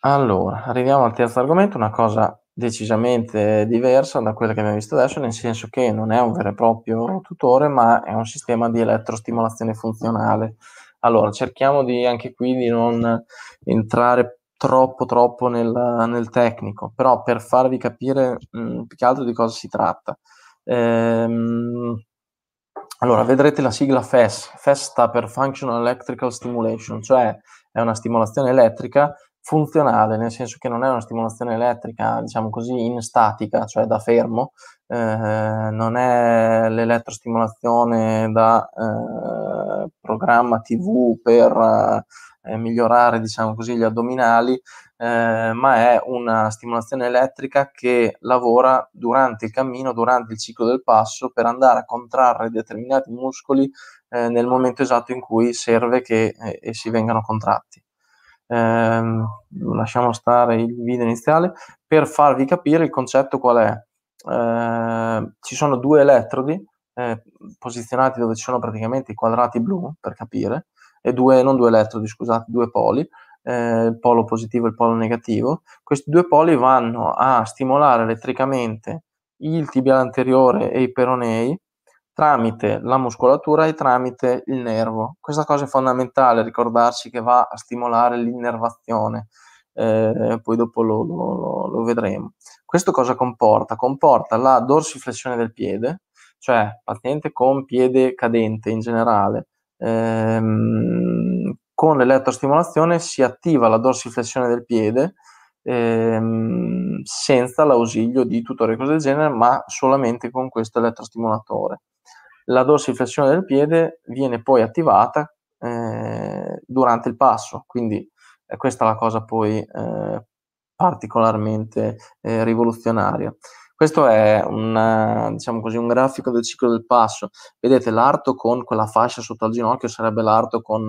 Allora, arriviamo al terzo argomento, una cosa decisamente diversa da quella che abbiamo visto adesso, nel senso che non è un vero e proprio tutore, ma è un sistema di elettrostimolazione funzionale. Allora, cerchiamo di anche qui di non entrare troppo troppo nel, nel tecnico, però per farvi capire mh, più che altro di cosa si tratta. Ehm, allora, vedrete la sigla FES. FES sta per Functional Electrical Stimulation, cioè è una stimolazione elettrica funzionale, nel senso che non è una stimolazione elettrica, diciamo così, in statica, cioè da fermo, eh, non è l'elettrostimolazione da eh, programma TV per eh, migliorare, diciamo così, gli addominali, eh, ma è una stimolazione elettrica che lavora durante il cammino, durante il ciclo del passo, per andare a contrarre determinati muscoli eh, nel momento esatto in cui serve che essi eh, vengano contratti ehm, lasciamo stare il video iniziale, per farvi capire il concetto qual è. Eh, ci sono due elettrodi eh, posizionati dove ci sono praticamente i quadrati blu, per capire, e due, non due elettrodi, scusate, due poli, eh, il polo positivo e il polo negativo. Questi due poli vanno a stimolare elettricamente il tibiale anteriore e i peronei, tramite la muscolatura e tramite il nervo. Questa cosa è fondamentale, ricordarci che va a stimolare l'innervazione, eh, poi dopo lo, lo, lo, vedremo. Questo cosa comporta? Comporta la dorsiflessione del piede, cioè paziente con piede cadente in generale, ehm, con l'elettrostimolazione si attiva la dorsiflessione del piede ehm, senza l'ausilio di tutore cose del genere, ma solamente con questo elettrostimolatore la dorsiflessione del piede viene poi attivata eh, durante il passo, quindi eh, questa è la cosa poi eh, particolarmente eh, rivoluzionaria. Questo è un, diciamo così, un grafico del ciclo del passo. Vedete l'arto con quella fascia sotto al ginocchio sarebbe l'arto con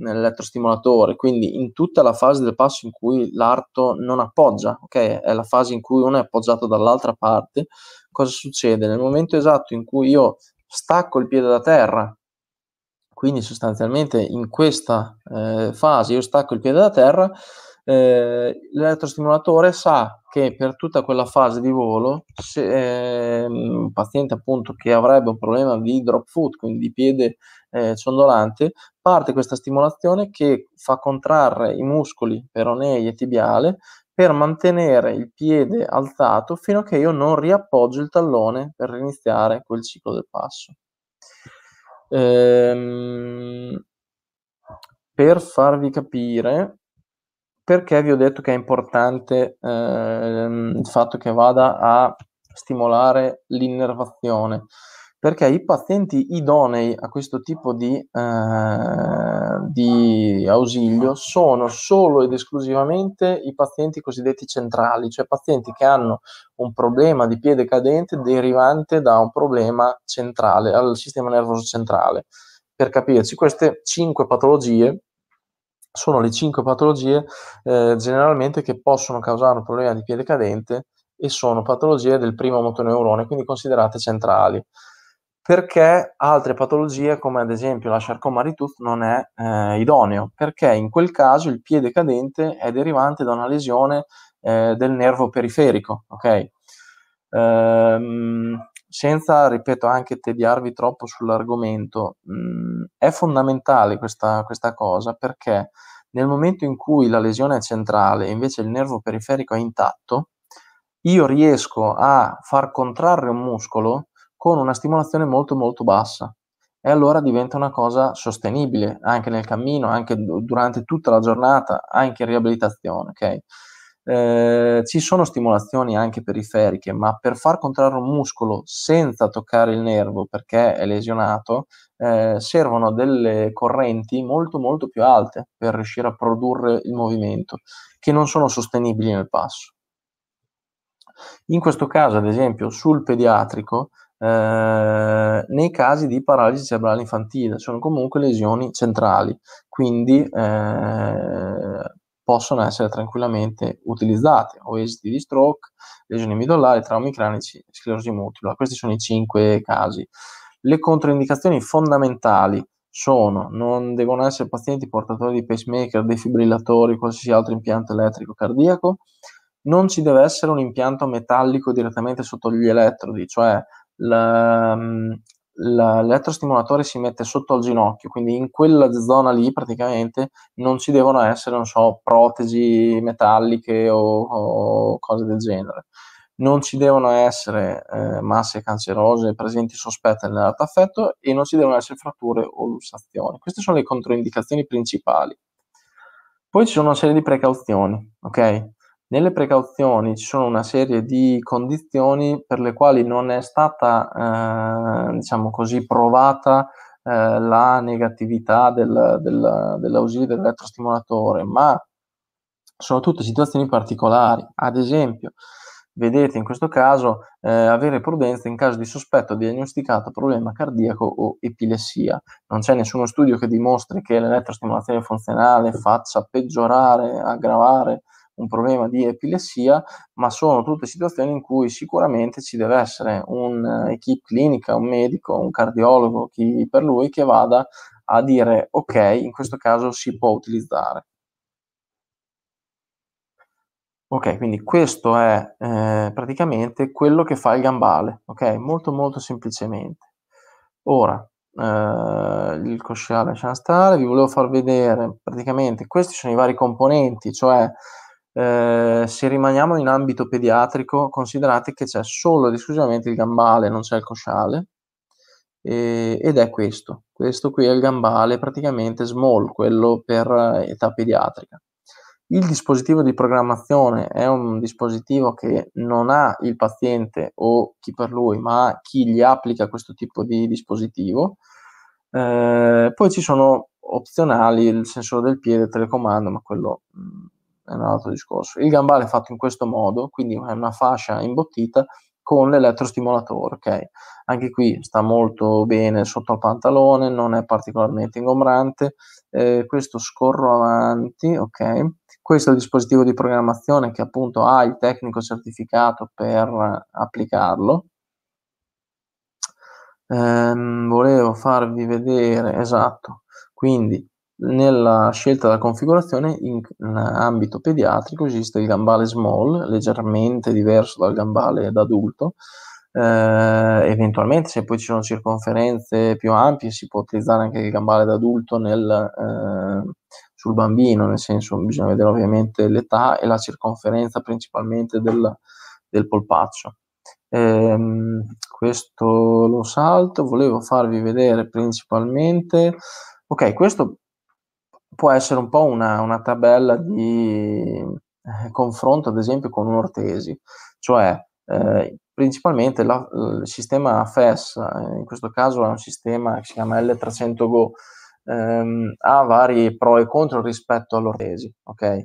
l'elettrostimolatore, quindi in tutta la fase del passo in cui l'arto non appoggia, ok? È la fase in cui uno è appoggiato dall'altra parte. Cosa succede? Nel momento esatto in cui io stacco il piede da terra, quindi sostanzialmente in questa eh, fase io stacco il piede da terra, eh, l'elettrostimolatore sa che per tutta quella fase di volo, se, eh, un paziente appunto che avrebbe un problema di drop foot, quindi di piede eh, ciondolante, parte questa stimolazione che fa contrarre i muscoli peronei e tibiale per mantenere il piede alzato fino a che io non riappoggio il tallone per iniziare quel ciclo del passo. Ehm, per farvi capire perché vi ho detto che è importante ehm, il fatto che vada a stimolare l'innervazione perché i pazienti idonei a questo tipo di, eh, di, ausilio sono solo ed esclusivamente i pazienti cosiddetti centrali, cioè pazienti che hanno un problema di piede cadente derivante da un problema centrale al sistema nervoso centrale. Per capirci, queste cinque patologie sono le cinque patologie eh, generalmente che possono causare un problema di piede cadente e sono patologie del primo motoneurone, quindi considerate centrali perché altre patologie come ad esempio la charcot di Tooth non è eh, idoneo, perché in quel caso il piede cadente è derivante da una lesione eh, del nervo periferico, ok? Ehm, senza, ripeto, anche tediarvi troppo sull'argomento, mh, mm, è fondamentale questa, questa cosa perché nel momento in cui la lesione è centrale e invece il nervo periferico è intatto, io riesco a far contrarre un muscolo con una stimolazione molto molto bassa e allora diventa una cosa sostenibile anche nel cammino, anche durante tutta la giornata, anche in riabilitazione. Okay? Eh, ci sono stimolazioni anche periferiche, ma per far contrarre un muscolo senza toccare il nervo perché è lesionato, eh, servono delle correnti molto molto più alte per riuscire a produrre il movimento, che non sono sostenibili nel passo. In questo caso, ad esempio, sul pediatrico, eh, nei casi di paralisi cerebrale infantile, sono comunque lesioni centrali, quindi eh, possono essere tranquillamente utilizzate, o esiti di stroke, lesioni midollari, traumi cranici, sclerosi multipla. Questi sono i cinque casi. Le controindicazioni fondamentali sono, non devono essere pazienti portatori di pacemaker, defibrillatori, qualsiasi altro impianto elettrico cardiaco, non ci deve essere un impianto metallico direttamente sotto gli elettrodi, cioè la, mm, la, l'elettrostimolatore si mette sotto al ginocchio, quindi in quella zona lì praticamente non ci devono essere, non so, protesi metalliche o, o cose del genere. Non ci devono essere eh, masse cancerose presenti sospette affetto e non ci devono essere fratture o lussazioni. Queste sono le controindicazioni principali. Poi ci sono una serie di precauzioni, ok? Nelle precauzioni ci sono una serie di condizioni per le quali non è stata, eh, diciamo così, provata eh, la negatività del, del, dell'ausilio dell'elettrostimolatore, ma sono tutte situazioni particolari. Ad esempio, vedete in questo caso eh, avere prudenza in caso di sospetto diagnosticato problema cardiaco o epilessia. Non c'è nessuno studio che dimostri che l'elettrostimolazione funzionale faccia peggiorare, aggravare un problema di epilessia, ma sono tutte situazioni in cui sicuramente ci deve essere un'equipe eh, clinica, un medico, un cardiologo, chi per lui, che vada a dire ok, in questo caso si può utilizzare. Ok, quindi questo è eh, praticamente quello che fa il gambale, ok? Molto molto semplicemente. Ora, eh, il cosciale lasciamo stare, vi volevo far vedere praticamente questi sono i vari componenti, cioè eh, se rimaniamo in ambito pediatrico, considerate che c'è solo ed esclusivamente il gambale, non c'è il cosciale, eh, ed è questo. Questo qui è il gambale praticamente small, quello per eh, età pediatrica. Il dispositivo di programmazione è un dispositivo che non ha il paziente o chi per lui, ma chi gli applica questo tipo di dispositivo. Eh, poi ci sono opzionali il sensore del piede, il telecomando, ma quello mh, mm, è un altro discorso. Il gambale è fatto in questo modo, quindi è una fascia imbottita con l'elettrostimolatore, ok? Anche qui sta molto bene sotto il pantalone, non è particolarmente ingombrante. Eh, questo scorro avanti, ok? Questo è il dispositivo di programmazione che appunto ha il tecnico certificato per applicarlo. Ehm, volevo farvi vedere, esatto, quindi nella scelta della configurazione in ambito pediatrico esiste il gambale small, leggermente diverso dal gambale d'adulto, Uh, eh, eventualmente se poi ci sono circonferenze più ampie si può utilizzare anche il gambale d'adulto nel, uh, sul bambino, nel senso bisogna vedere ovviamente l'età e la circonferenza principalmente del, del polpaccio. Um, questo lo salto, volevo farvi vedere principalmente, ok questo può essere un po' una, una tabella di eh, confronto, ad esempio, con un'ortesi, cioè eh, principalmente la, il sistema FES, eh, in questo caso è un sistema che si chiama L300 Go, ehm, ha vari pro e contro rispetto all'ortesi, ok?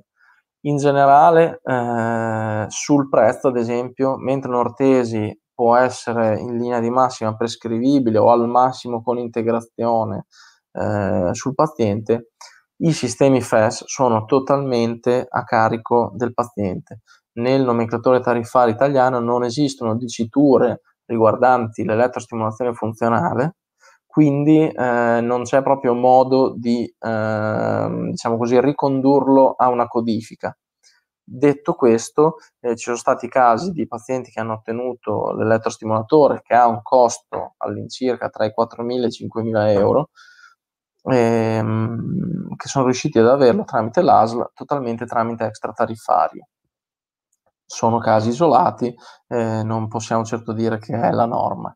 In generale, eh, sul prezzo, ad esempio, mentre un'ortesi può essere in linea di massima prescrivibile o al massimo con integrazione eh, sul paziente, i sistemi FES sono totalmente a carico del paziente. Nel nomenclatore tariffario italiano non esistono diciture riguardanti l'elettrostimolazione funzionale, quindi eh, non c'è proprio modo di, eh, diciamo così, ricondurlo a una codifica. Detto questo, eh, ci sono stati casi di pazienti che hanno ottenuto l'elettrostimolatore che ha un costo all'incirca tra i 4.000 e i 5.000 euro, ehm, che sono riusciti ad averlo tramite l'ASL totalmente tramite extratariffari. Sono casi isolati, eh, non possiamo certo dire che è la norma.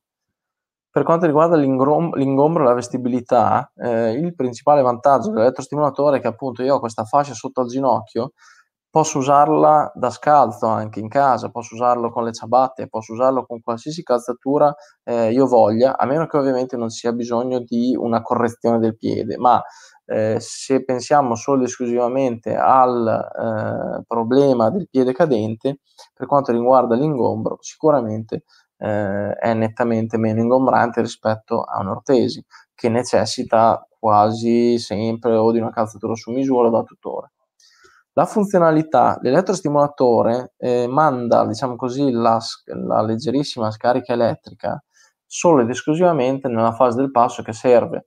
Per quanto riguarda l'ingrom- l'ingombro e la vestibilità, eh, il principale vantaggio dell'elettrostimolatore è che appunto io ho questa fascia sotto al ginocchio, posso usarla da scalzo anche in casa, posso usarlo con le ciabatte, posso usarlo con qualsiasi calzatura eh, io voglia, a meno che ovviamente non sia bisogno di una correzione del piede, ma eh, se pensiamo solo e esclusivamente al eh, problema del piede cadente, per quanto riguarda l'ingombro, sicuramente eh, è nettamente meno ingombrante rispetto a un'ortesi che necessita quasi sempre o di una calzatura su misura da tutore. La funzionalità, l'elettrostimolatore eh, manda, diciamo così, la, la leggerissima scarica elettrica solo ed esclusivamente nella fase del passo che serve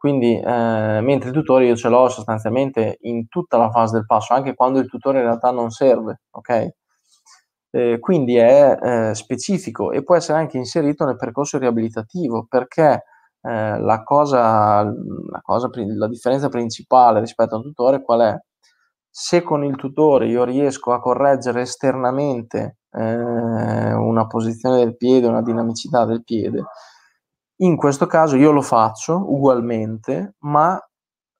quindi, eh, mentre il tutore io ce l'ho sostanzialmente in tutta la fase del passo, anche quando il tutore in realtà non serve, ok? Eh, quindi è eh, specifico e può essere anche inserito nel percorso riabilitativo perché eh, la cosa, la, cosa, la differenza principale rispetto al un tutore qual è? Se con il tutore io riesco a correggere esternamente eh, una posizione del piede, una dinamicità del piede, in questo caso io lo faccio ugualmente, ma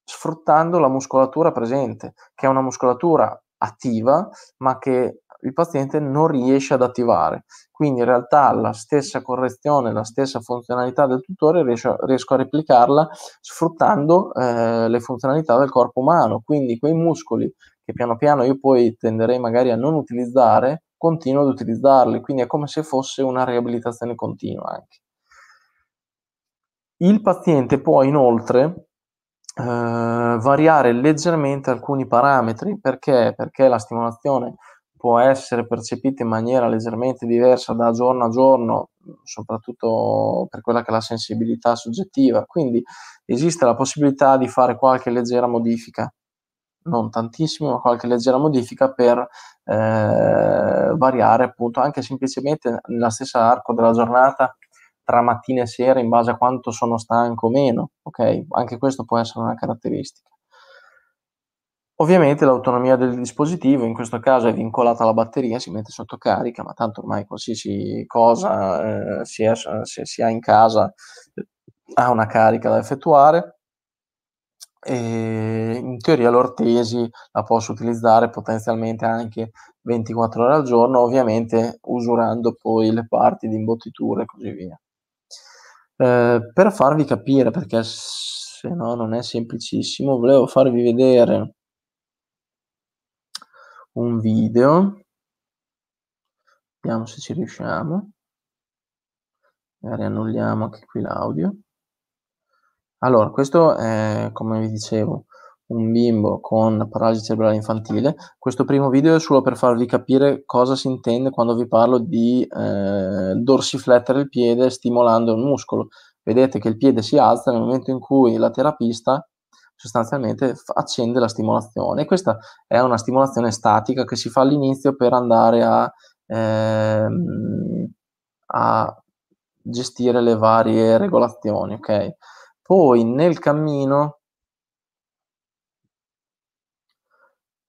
sfruttando la muscolatura presente, che è una muscolatura attiva, ma che il paziente non riesce ad attivare. Quindi in realtà la stessa correzione, la stessa funzionalità del tutore riesco, riesco a replicarla sfruttando eh, le funzionalità del corpo umano. Quindi quei muscoli che piano piano io poi tenderei magari a non utilizzare, continuo ad utilizzarli. Quindi è come se fosse una riabilitazione continua anche. Il paziente può inoltre eh, variare leggermente alcuni parametri perché? perché la stimolazione può essere percepita in maniera leggermente diversa da giorno a giorno, soprattutto per quella che è la sensibilità soggettiva. Quindi esiste la possibilità di fare qualche leggera modifica, non tantissimo, ma qualche leggera modifica per eh, variare appunto anche semplicemente nella stessa arco della giornata tra mattina e sera in base a quanto sono stanco o meno, ok? Anche questo può essere una caratteristica. Ovviamente l'autonomia del dispositivo in questo caso è vincolata alla batteria, si mette sotto carica, ma tanto ormai qualsiasi cosa eh, si, è, se si ha in casa ha una carica da effettuare. E in teoria l'ortesi la posso utilizzare potenzialmente anche 24 ore al giorno, ovviamente usurando poi le parti di imbottitura e così via. Eh, per farvi capire, perché se no non è semplicissimo, volevo farvi vedere un video. Vediamo se ci riusciamo. Magari annulliamo anche qui l'audio. Allora, questo è, come vi dicevo, un bimbo con paralisi cerebrale infantile. Questo primo video è solo per farvi capire cosa si intende quando vi parlo di eh, dorsiflettere il piede stimolando il muscolo. Vedete che il piede si alza nel momento in cui la terapista sostanzialmente accende la stimolazione. questa è una stimolazione statica che si fa all'inizio per andare a, ehm, a gestire le varie regolazioni. Okay? Poi nel cammino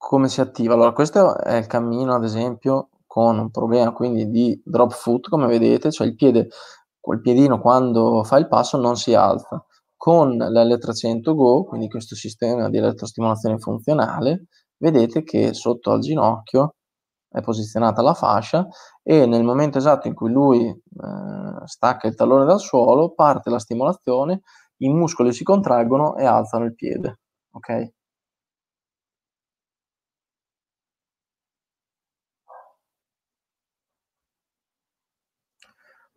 come si attiva? Allora, questo è il cammino, ad esempio, con un problema quindi di drop foot, come vedete, cioè il piede, quel piedino quando fa il passo non si alza. Con l'L300 Go, quindi questo sistema di elettrostimolazione funzionale, vedete che sotto al ginocchio è posizionata la fascia e nel momento esatto in cui lui eh, stacca il tallone dal suolo parte la stimolazione, i muscoli si contraggono e alzano il piede. Okay?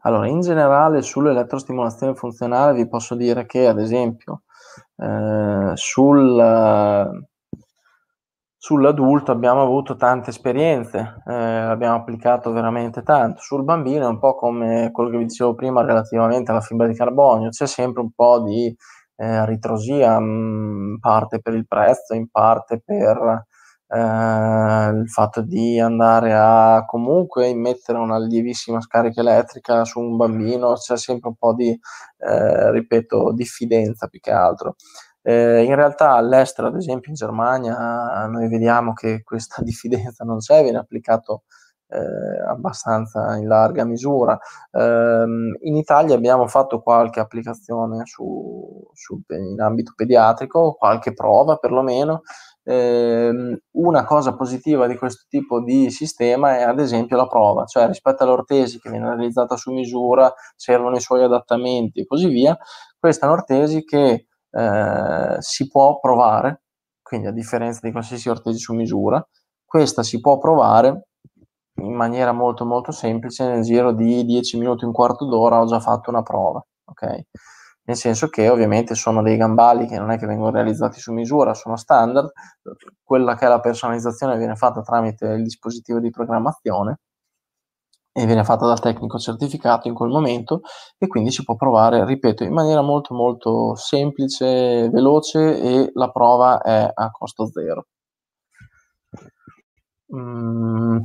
Allora, in generale sull'elettrostimolazione funzionale vi posso dire che, ad esempio, eh, sul, sull'adulto abbiamo avuto tante esperienze, eh, abbiamo applicato veramente tanto. Sul bambino è un po' come quello che vi dicevo prima relativamente alla fibra di carbonio, c'è sempre un po' di eh, ritrosia, in parte per il prezzo, in parte per eh, il fatto di andare a comunque immettere una lievissima scarica elettrica su un bambino, c'è sempre un po' di, eh, ripeto, diffidenza più che altro. Eh, in realtà all'estero, ad esempio in Germania, noi vediamo che questa diffidenza non c'è, viene applicato eh, abbastanza in larga misura. Eh, in Italia abbiamo fatto qualche applicazione su, su, in ambito pediatrico, qualche prova perlomeno, eh, una cosa positiva di questo tipo di sistema è ad esempio la prova, cioè rispetto all'ortesi che viene realizzata su misura, servono i suoi adattamenti e così via, questa è un'ortesi che eh, si può provare, quindi a differenza di qualsiasi ortesi su misura, questa si può provare in maniera molto molto semplice nel giro di 10 minuti, un quarto d'ora ho già fatto una prova. Okay? nel senso che ovviamente sono dei gambali che non è che vengono realizzati su misura, sono standard, quella che è la personalizzazione viene fatta tramite il dispositivo di programmazione e viene fatta dal tecnico certificato in quel momento e quindi si può provare, ripeto, in maniera molto molto semplice, veloce e la prova è a costo zero. Mm,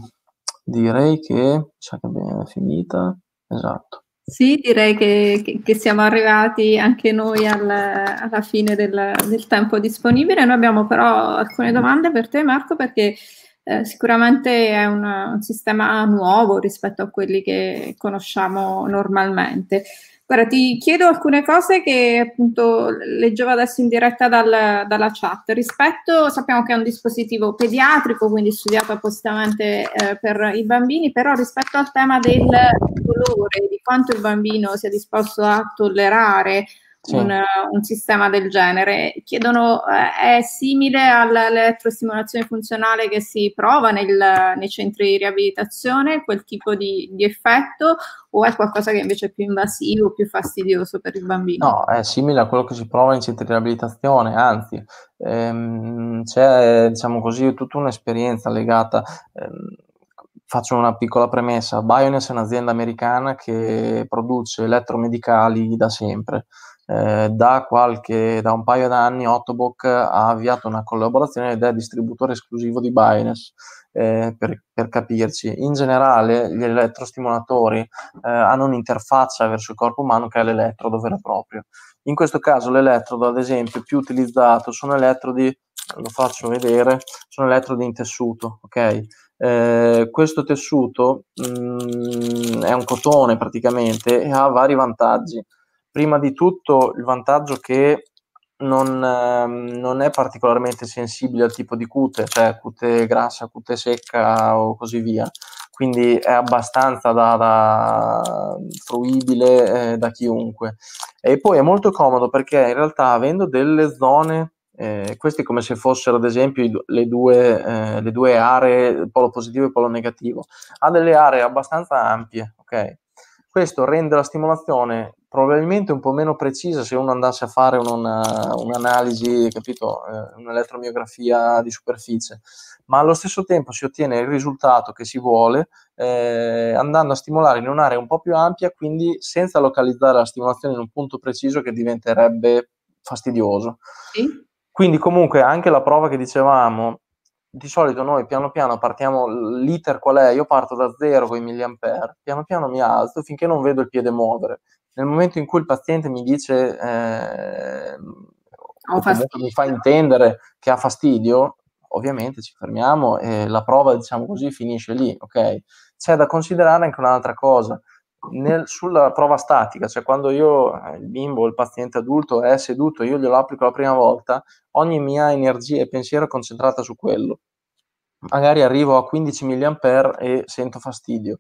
direi che, sa che è finita, esatto. Sì, direi che, che, siamo arrivati anche noi al, alla fine del, del, tempo disponibile. Noi abbiamo però alcune domande per te, Marco, perché eh, sicuramente è un, un, sistema nuovo rispetto a quelli che conosciamo normalmente. Guarda, ti chiedo alcune cose che appunto leggevo adesso in diretta dal, dalla chat. Rispetto, sappiamo che è un dispositivo pediatrico, quindi studiato appositamente eh, per i bambini, però rispetto al tema del dolore, di quanto il bambino sia disposto a tollerare un, un, sistema del genere. Chiedono, eh, è simile all'elettrostimolazione funzionale che si prova nel, nei centri di riabilitazione, quel tipo di, di, effetto, o è qualcosa che invece è più invasivo, più fastidioso per il bambino? No, è simile a quello che si prova in centri di riabilitazione, anzi, ehm, c'è, diciamo così, tutta un'esperienza legata... Ehm, faccio una piccola premessa, Bioness è un'azienda americana che produce elettromedicali da sempre, eh, da, qualche, da un paio d'anni Ottobock ha avviato una collaborazione ed è distributore esclusivo di Binance. Eh, per, per, capirci, in generale gli elettrostimolatori eh, hanno un'interfaccia verso il corpo umano che è l'elettrodo vero e proprio. In questo caso l'elettrodo, ad esempio, più utilizzato sono elettrodi, lo faccio vedere, sono elettrodi in tessuto, ok? Eh, questo tessuto mh, mm, è un cotone praticamente e ha vari vantaggi prima di tutto il vantaggio che non, ehm, non, è particolarmente sensibile al tipo di cute, cioè cute grassa, cute secca o così via. Quindi è abbastanza da, da fruibile eh, da chiunque. E poi è molto comodo perché in realtà avendo delle zone eh, queste come se fossero ad esempio le due, eh, le due aree, polo positivo e polo negativo. Ha delle aree abbastanza ampie, ok? Questo rende la stimolazione probabilmente un po' meno precisa se uno andasse a fare una, un'analisi, capito, eh, un'elettromiografia di superficie, ma allo stesso tempo si ottiene il risultato che si vuole eh, andando a stimolare in un'area un po' più ampia, quindi senza localizzare la stimolazione in un punto preciso che diventerebbe fastidioso. Sì. Quindi comunque anche la prova che dicevamo di solito noi piano piano partiamo, l'iter qual è? Io parto da zero con i milliampere, piano piano mi alzo finché non vedo il piede muovere. Nel momento in cui il paziente mi dice, eh, mi fa intendere che ha fastidio, ovviamente ci fermiamo e la prova, diciamo così, finisce lì, ok? C'è da considerare anche un'altra cosa, nel, sulla prova statica, cioè quando io, eh, il bimbo, il paziente adulto è seduto, io glielo applico la prima volta, ogni mia energia e pensiero è concentrata su quello. Magari arrivo a 15 mA e sento fastidio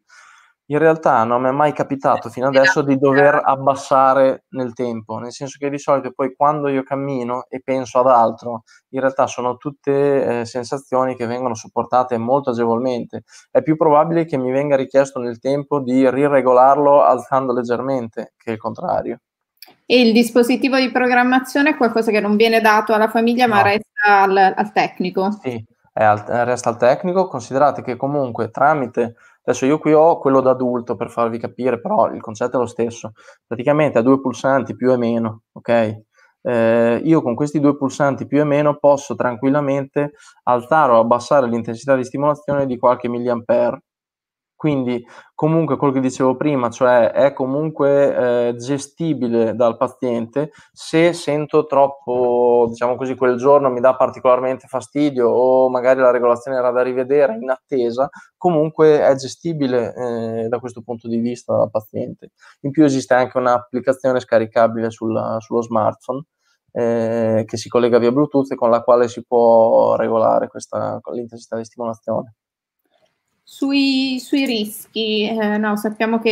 in realtà non mi è mai capitato eh, fino adesso di dover abbassare nel tempo, nel senso che di solito poi quando io cammino e penso ad altro, in realtà sono tutte eh, sensazioni che vengono supportate molto agevolmente. È più probabile che mi venga richiesto nel tempo di riregolarlo alzando leggermente che il contrario. E il dispositivo di programmazione è qualcosa che non viene dato alla famiglia no. ma resta al, al tecnico? Sì, al, resta al tecnico, considerate che comunque tramite Adesso io qui ho quello da adulto per farvi capire, però il concetto è lo stesso. Praticamente ha due pulsanti più e meno, ok? Eh, io con questi due pulsanti più e meno posso tranquillamente alzare o abbassare l'intensità di stimolazione di qualche milliampere quindi comunque quello che dicevo prima, cioè è comunque eh, gestibile dal paziente, se sento troppo, diciamo così, quel giorno mi dà particolarmente fastidio o magari la regolazione era da rivedere in attesa, comunque è gestibile eh, da questo punto di vista dal paziente. In più esiste anche un'applicazione scaricabile sulla, sullo smartphone eh, che si collega via Bluetooth e con la quale si può regolare questa, l'intensità di stimolazione. Sui, sui rischi, eh, no, sappiamo che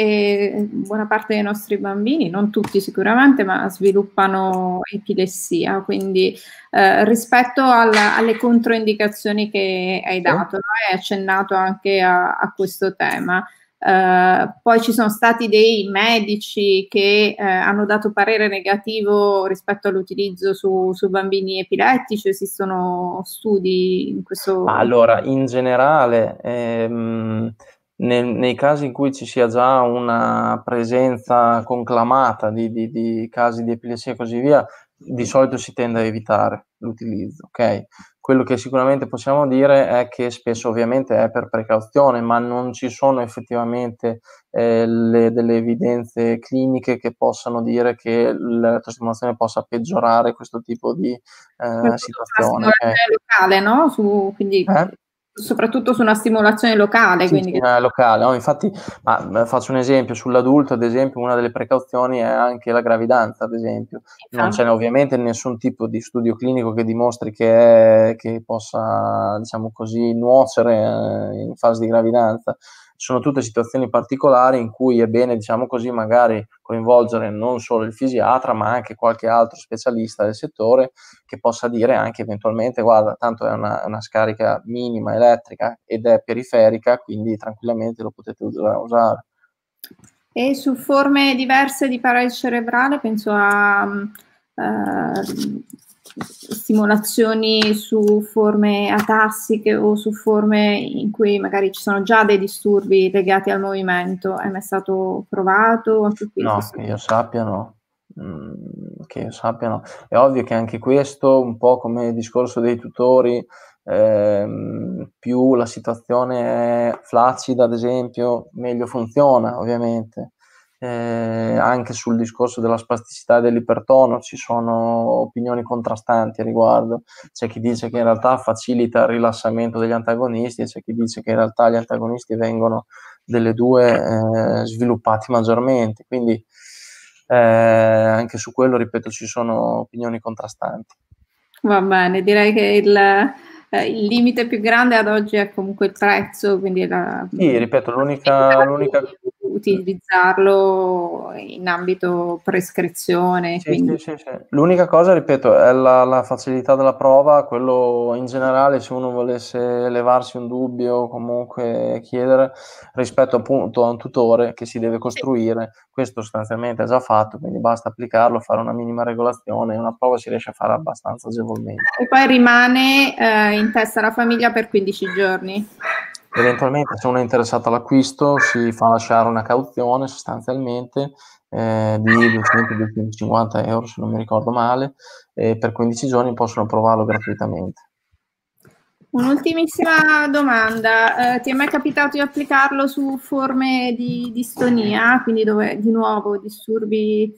eh, buona parte dei nostri bambini, non tutti sicuramente, ma sviluppano epilessia, quindi eh, rispetto alla, alle controindicazioni che hai dato, no? hai accennato anche a, a questo tema. Eh, poi ci sono stati dei medici che uh, hanno dato parere negativo rispetto all'utilizzo su, su, bambini epilettici, esistono studi in questo... Allora, in generale, ehm, nel, nei casi in cui ci sia già una presenza conclamata di, di, di casi di epilessia e così via, di solito si tende a evitare l'utilizzo, ok? Quello che sicuramente possiamo dire è che spesso ovviamente è per precauzione, ma non ci sono effettivamente eh, le, delle evidenze cliniche che possano dire che la trasformazione possa peggiorare questo tipo di eh, situazione. È ecco. locale, no? Su, quindi... eh? soprattutto su una stimolazione locale. Sì, quindi... Eh, locale. No, infatti, ma, eh, faccio un esempio, sull'adulto, ad esempio, una delle precauzioni è anche la gravidanza, ad esempio. Esatto. Non c'è ovviamente nessun tipo di studio clinico che dimostri che, è, che possa, diciamo così, nuocere eh, in fase di gravidanza sono tutte situazioni particolari in cui è bene, diciamo così, magari coinvolgere non solo il fisiatra, ma anche qualche altro specialista del settore che possa dire anche eventualmente, guarda, tanto è una, una scarica minima elettrica ed è periferica, quindi tranquillamente lo potete usare. E su forme diverse di paralisi cerebrale, penso a... Uh, stimolazioni su forme atassiche o su forme in cui magari ci sono già dei disturbi legati al movimento? È mai stato provato? No, che io sappia no. Mm, che io sappia no. È ovvio che anche questo, un po' come il discorso dei tutori, ehm, più la situazione è flaccida, ad esempio, meglio funziona, ovviamente eh, anche sul discorso della spasticità e dell'ipertono ci sono opinioni contrastanti a riguardo. C'è chi dice che in realtà facilita il rilassamento degli antagonisti e c'è chi dice che in realtà gli antagonisti vengono delle due eh, sviluppati maggiormente. Quindi eh, anche su quello, ripeto, ci sono opinioni contrastanti. Va bene, direi che il, eh, il limite più grande ad oggi è comunque il prezzo, quindi la... Sì, ripeto, l'unica, l'unica, utilizzarlo in ambito prescrizione. Sì, quindi... sì, sì, L'unica cosa, ripeto, è la, la, facilità della prova, quello in generale se uno volesse levarsi un dubbio o comunque chiedere rispetto appunto a un tutore che si deve costruire, questo sostanzialmente è già fatto, quindi basta applicarlo, fare una minima regolazione, e una prova si riesce a fare abbastanza agevolmente. E poi rimane eh, in testa la famiglia per 15 giorni. Eventualmente se uno è interessato all'acquisto si fa lasciare una cauzione sostanzialmente eh, di 200-250 euro se non mi ricordo male e per 15 giorni possono provarlo gratuitamente. Un'ultimissima domanda, eh, ti è mai capitato di applicarlo su forme di distonia, quindi dove di nuovo disturbi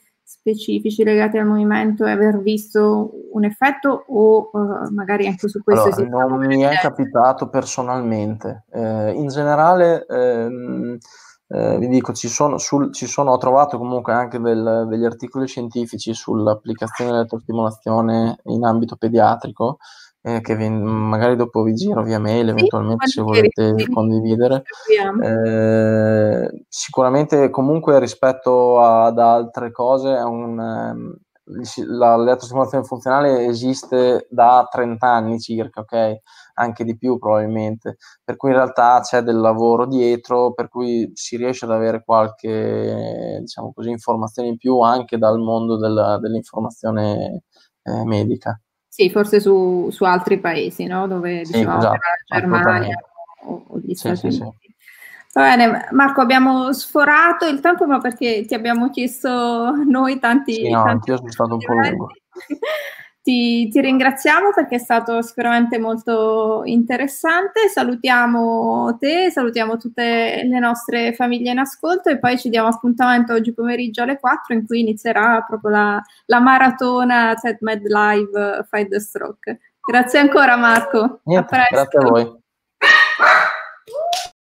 specifici legati al movimento e aver visto un effetto o uh, magari anche su questo allora, non mi è capitato personalmente eh, in generale ehm, eh, vi dico ci sono, sul, ci sono, ho trovato comunque anche del, degli articoli scientifici sull'applicazione della tostimolazione in ambito pediatrico eh, che vi, magari dopo vi giro via mail eventualmente se volete sì. condividere. Eh, sicuramente comunque rispetto ad altre cose è un, ehm, la l'elettrostimolazione funzionale esiste da 30 anni circa, ok? Anche di più probabilmente, per cui in realtà c'è del lavoro dietro, per cui si riesce ad avere qualche, diciamo così, informazione in più anche dal mondo della, dell'informazione eh, medica. Sì, forse su, su altri paesi, no? dove sì, diciamo, esatto, la Germania o, o gli sì, Stati sì, Uniti. Va bene, Marco, abbiamo sforato il tempo, ma perché ti abbiamo chiesto noi tanti... Sì, no, tanti anch'io sono stato un po' lungo. Ti, ti, ringraziamo perché è stato sicuramente molto interessante. Salutiamo te, salutiamo tutte le nostre famiglie in ascolto e poi ci diamo appuntamento oggi pomeriggio alle 4 in cui inizierà proprio la, la maratona TED Med Live Fight the Stroke. Grazie ancora Marco. Niente, a presto. Grazie a voi.